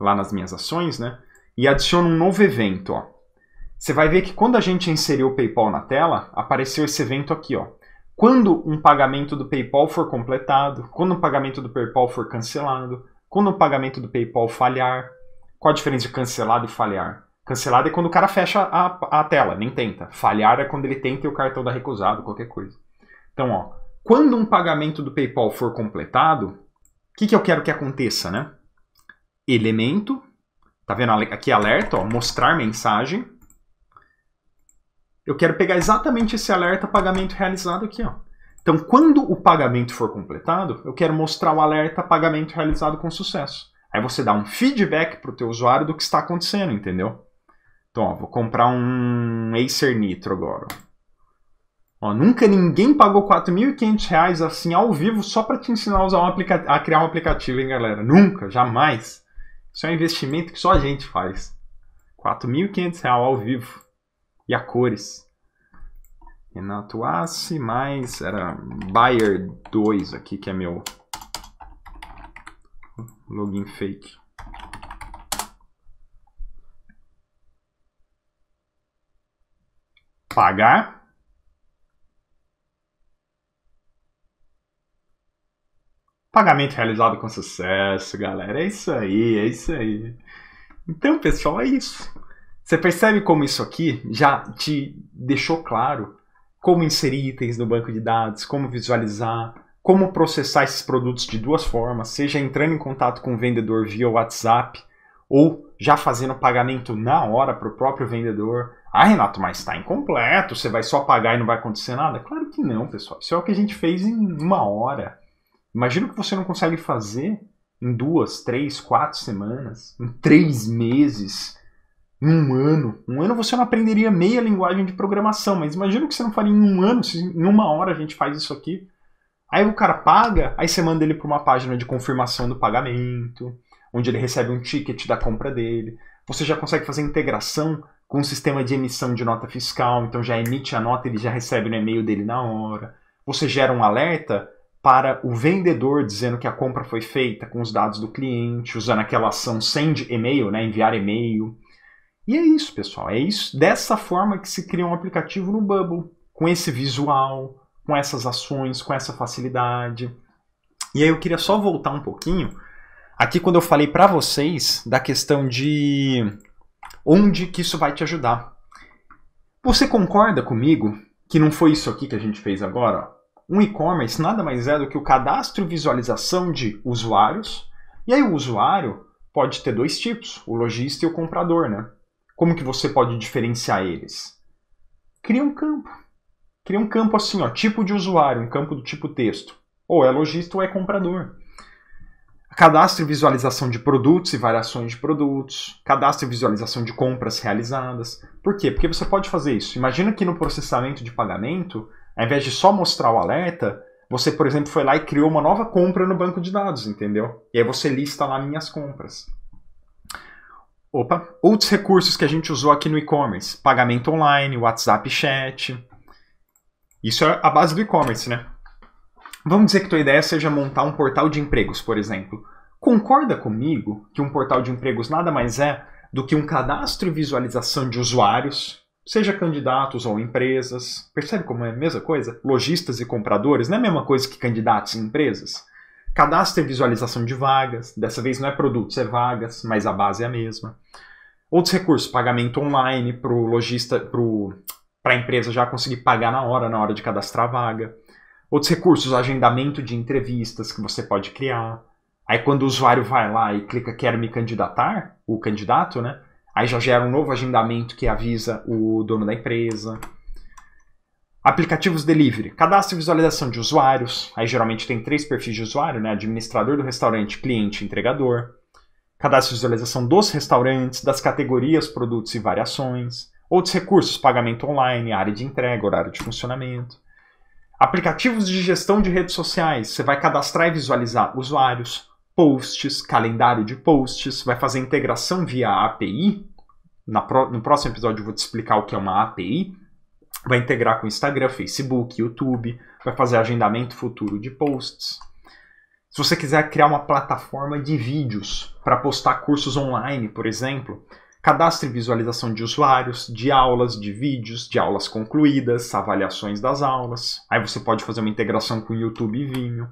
lá nas minhas ações, né? E adiciono um novo evento, ó. Você vai ver que quando a gente inseriu o PayPal na tela, apareceu esse evento aqui, ó quando um pagamento do PayPal for completado, quando um pagamento do PayPal for cancelado, quando um pagamento do PayPal falhar. Qual a diferença de cancelado e falhar? Cancelado é quando o cara fecha a, a tela, nem tenta. Falhar é quando ele tenta e o cartão dá recusado, qualquer coisa. Então, ó, quando um pagamento do PayPal for completado, o que, que eu quero que aconteça, né? Elemento, tá vendo aqui alerta, ó, mostrar mensagem. Eu quero pegar exatamente esse alerta pagamento realizado aqui. Ó. Então, quando o pagamento for completado, eu quero mostrar o alerta pagamento realizado com sucesso. Aí você dá um feedback para o teu usuário do que está acontecendo, entendeu? Então, ó, vou comprar um Acer Nitro agora. Ó, nunca ninguém pagou R$4.500 reais assim ao vivo só para te ensinar a, usar um a criar um aplicativo, hein, galera? Nunca, jamais. Isso é um investimento que só a gente faz. R$4.500 ao vivo e a cores. Renato Assi, ah, mais era Bayer 2 aqui, que é meu login fake. Pagar. Pagamento realizado com sucesso, galera. É isso aí, é isso aí. Então, pessoal, é isso. Você percebe como isso aqui já te deixou claro como inserir itens no banco de dados, como visualizar, como processar esses produtos de duas formas, seja entrando em contato com o vendedor via WhatsApp ou já fazendo pagamento na hora para o próprio vendedor. Ah, Renato, mas está incompleto, você vai só pagar e não vai acontecer nada? Claro que não, pessoal. Isso é o que a gente fez em uma hora. Imagina o que você não consegue fazer em duas, três, quatro semanas, em três meses em um ano. Um ano você não aprenderia meia linguagem de programação, mas imagina que você não faria em um ano, se em uma hora a gente faz isso aqui. Aí o cara paga, aí você manda ele para uma página de confirmação do pagamento, onde ele recebe um ticket da compra dele. Você já consegue fazer integração com o sistema de emissão de nota fiscal, então já emite a nota, ele já recebe no e-mail dele na hora. Você gera um alerta para o vendedor dizendo que a compra foi feita com os dados do cliente, usando aquela ação send e-mail, né, enviar e-mail. E é isso, pessoal. É isso dessa forma que se cria um aplicativo no Bubble, com esse visual, com essas ações, com essa facilidade. E aí eu queria só voltar um pouquinho aqui quando eu falei para vocês da questão de onde que isso vai te ajudar. Você concorda comigo que não foi isso aqui que a gente fez agora? Um e-commerce nada mais é do que o cadastro e visualização de usuários. E aí o usuário pode ter dois tipos, o lojista e o comprador, né? Como que você pode diferenciar eles? Cria um campo. Cria um campo assim, ó, tipo de usuário, um campo do tipo texto. Ou é lojista ou é comprador. Cadastro visualização de produtos e variações de produtos. Cadastro visualização de compras realizadas. Por quê? Porque você pode fazer isso. Imagina que no processamento de pagamento, ao invés de só mostrar o alerta, você, por exemplo, foi lá e criou uma nova compra no banco de dados, entendeu? E aí você lista lá minhas compras. Opa. Outros recursos que a gente usou aqui no e-commerce: pagamento online, WhatsApp chat. Isso é a base do e-commerce, né? Vamos dizer que tua ideia seja montar um portal de empregos, por exemplo. Concorda comigo que um portal de empregos nada mais é do que um cadastro e visualização de usuários, seja candidatos ou empresas. Percebe como é a mesma coisa? Lojistas e compradores não é a mesma coisa que candidatos e empresas? Cadastro e visualização de vagas. Dessa vez não é produtos, é vagas, mas a base é a mesma. Outros recursos, pagamento online para o lojista, para a empresa já conseguir pagar na hora, na hora de cadastrar a vaga. Outros recursos, agendamento de entrevistas que você pode criar. Aí quando o usuário vai lá e clica quer me candidatar, o candidato, né? Aí já gera um novo agendamento que avisa o dono da empresa. Aplicativos delivery, cadastro e visualização de usuários. Aí geralmente tem três perfis de usuário, né? Administrador do restaurante, cliente, entregador. Cadastro e visualização dos restaurantes, das categorias, produtos e variações. Outros recursos, pagamento online, área de entrega, horário de funcionamento. Aplicativos de gestão de redes sociais, você vai cadastrar e visualizar usuários, posts, calendário de posts, vai fazer integração via API. no próximo episódio eu vou te explicar o que é uma API vai integrar com Instagram, Facebook, YouTube, vai fazer agendamento futuro de posts. Se você quiser criar uma plataforma de vídeos para postar cursos online, por exemplo, cadastre visualização de usuários, de aulas, de vídeos, de aulas concluídas, avaliações das aulas. Aí você pode fazer uma integração com YouTube e Vimeo.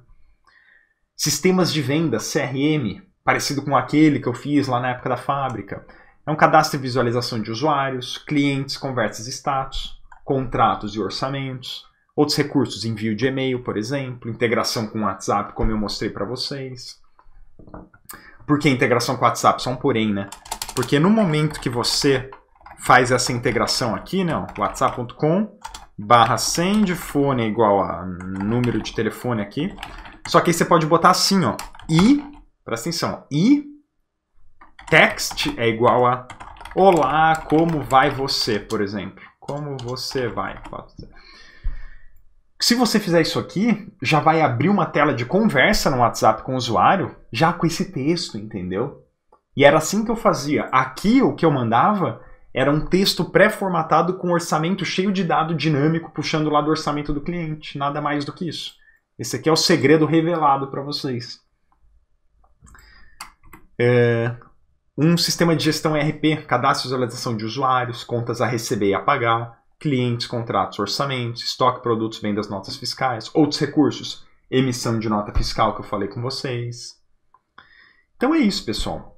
Sistemas de venda, CRM, parecido com aquele que eu fiz lá na época da fábrica. É um cadastro e visualização de usuários, clientes, conversas e status contratos e orçamentos, outros recursos, envio de e-mail, por exemplo, integração com WhatsApp, como eu mostrei para vocês. Por que integração com WhatsApp? Só um porém, né? Porque no momento que você faz essa integração aqui, né? WhatsApp.com barra send phone igual a número de telefone aqui. Só que aí você pode botar assim, ó. E, presta atenção, e text é igual a Olá, como vai você, por exemplo como você vai. Se você fizer isso aqui, já vai abrir uma tela de conversa no WhatsApp com o usuário, já com esse texto, entendeu? E era assim que eu fazia. Aqui o que eu mandava era um texto pré-formatado com orçamento cheio de dado dinâmico puxando lá do orçamento do cliente, nada mais do que isso. Esse aqui é o segredo revelado para vocês. É, um sistema de gestão ERP, cadastro e visualização de usuários, contas a receber e a pagar, clientes, contratos, orçamentos, estoque, produtos, vendas, notas fiscais, outros recursos, emissão de nota fiscal que eu falei com vocês. Então é isso, pessoal.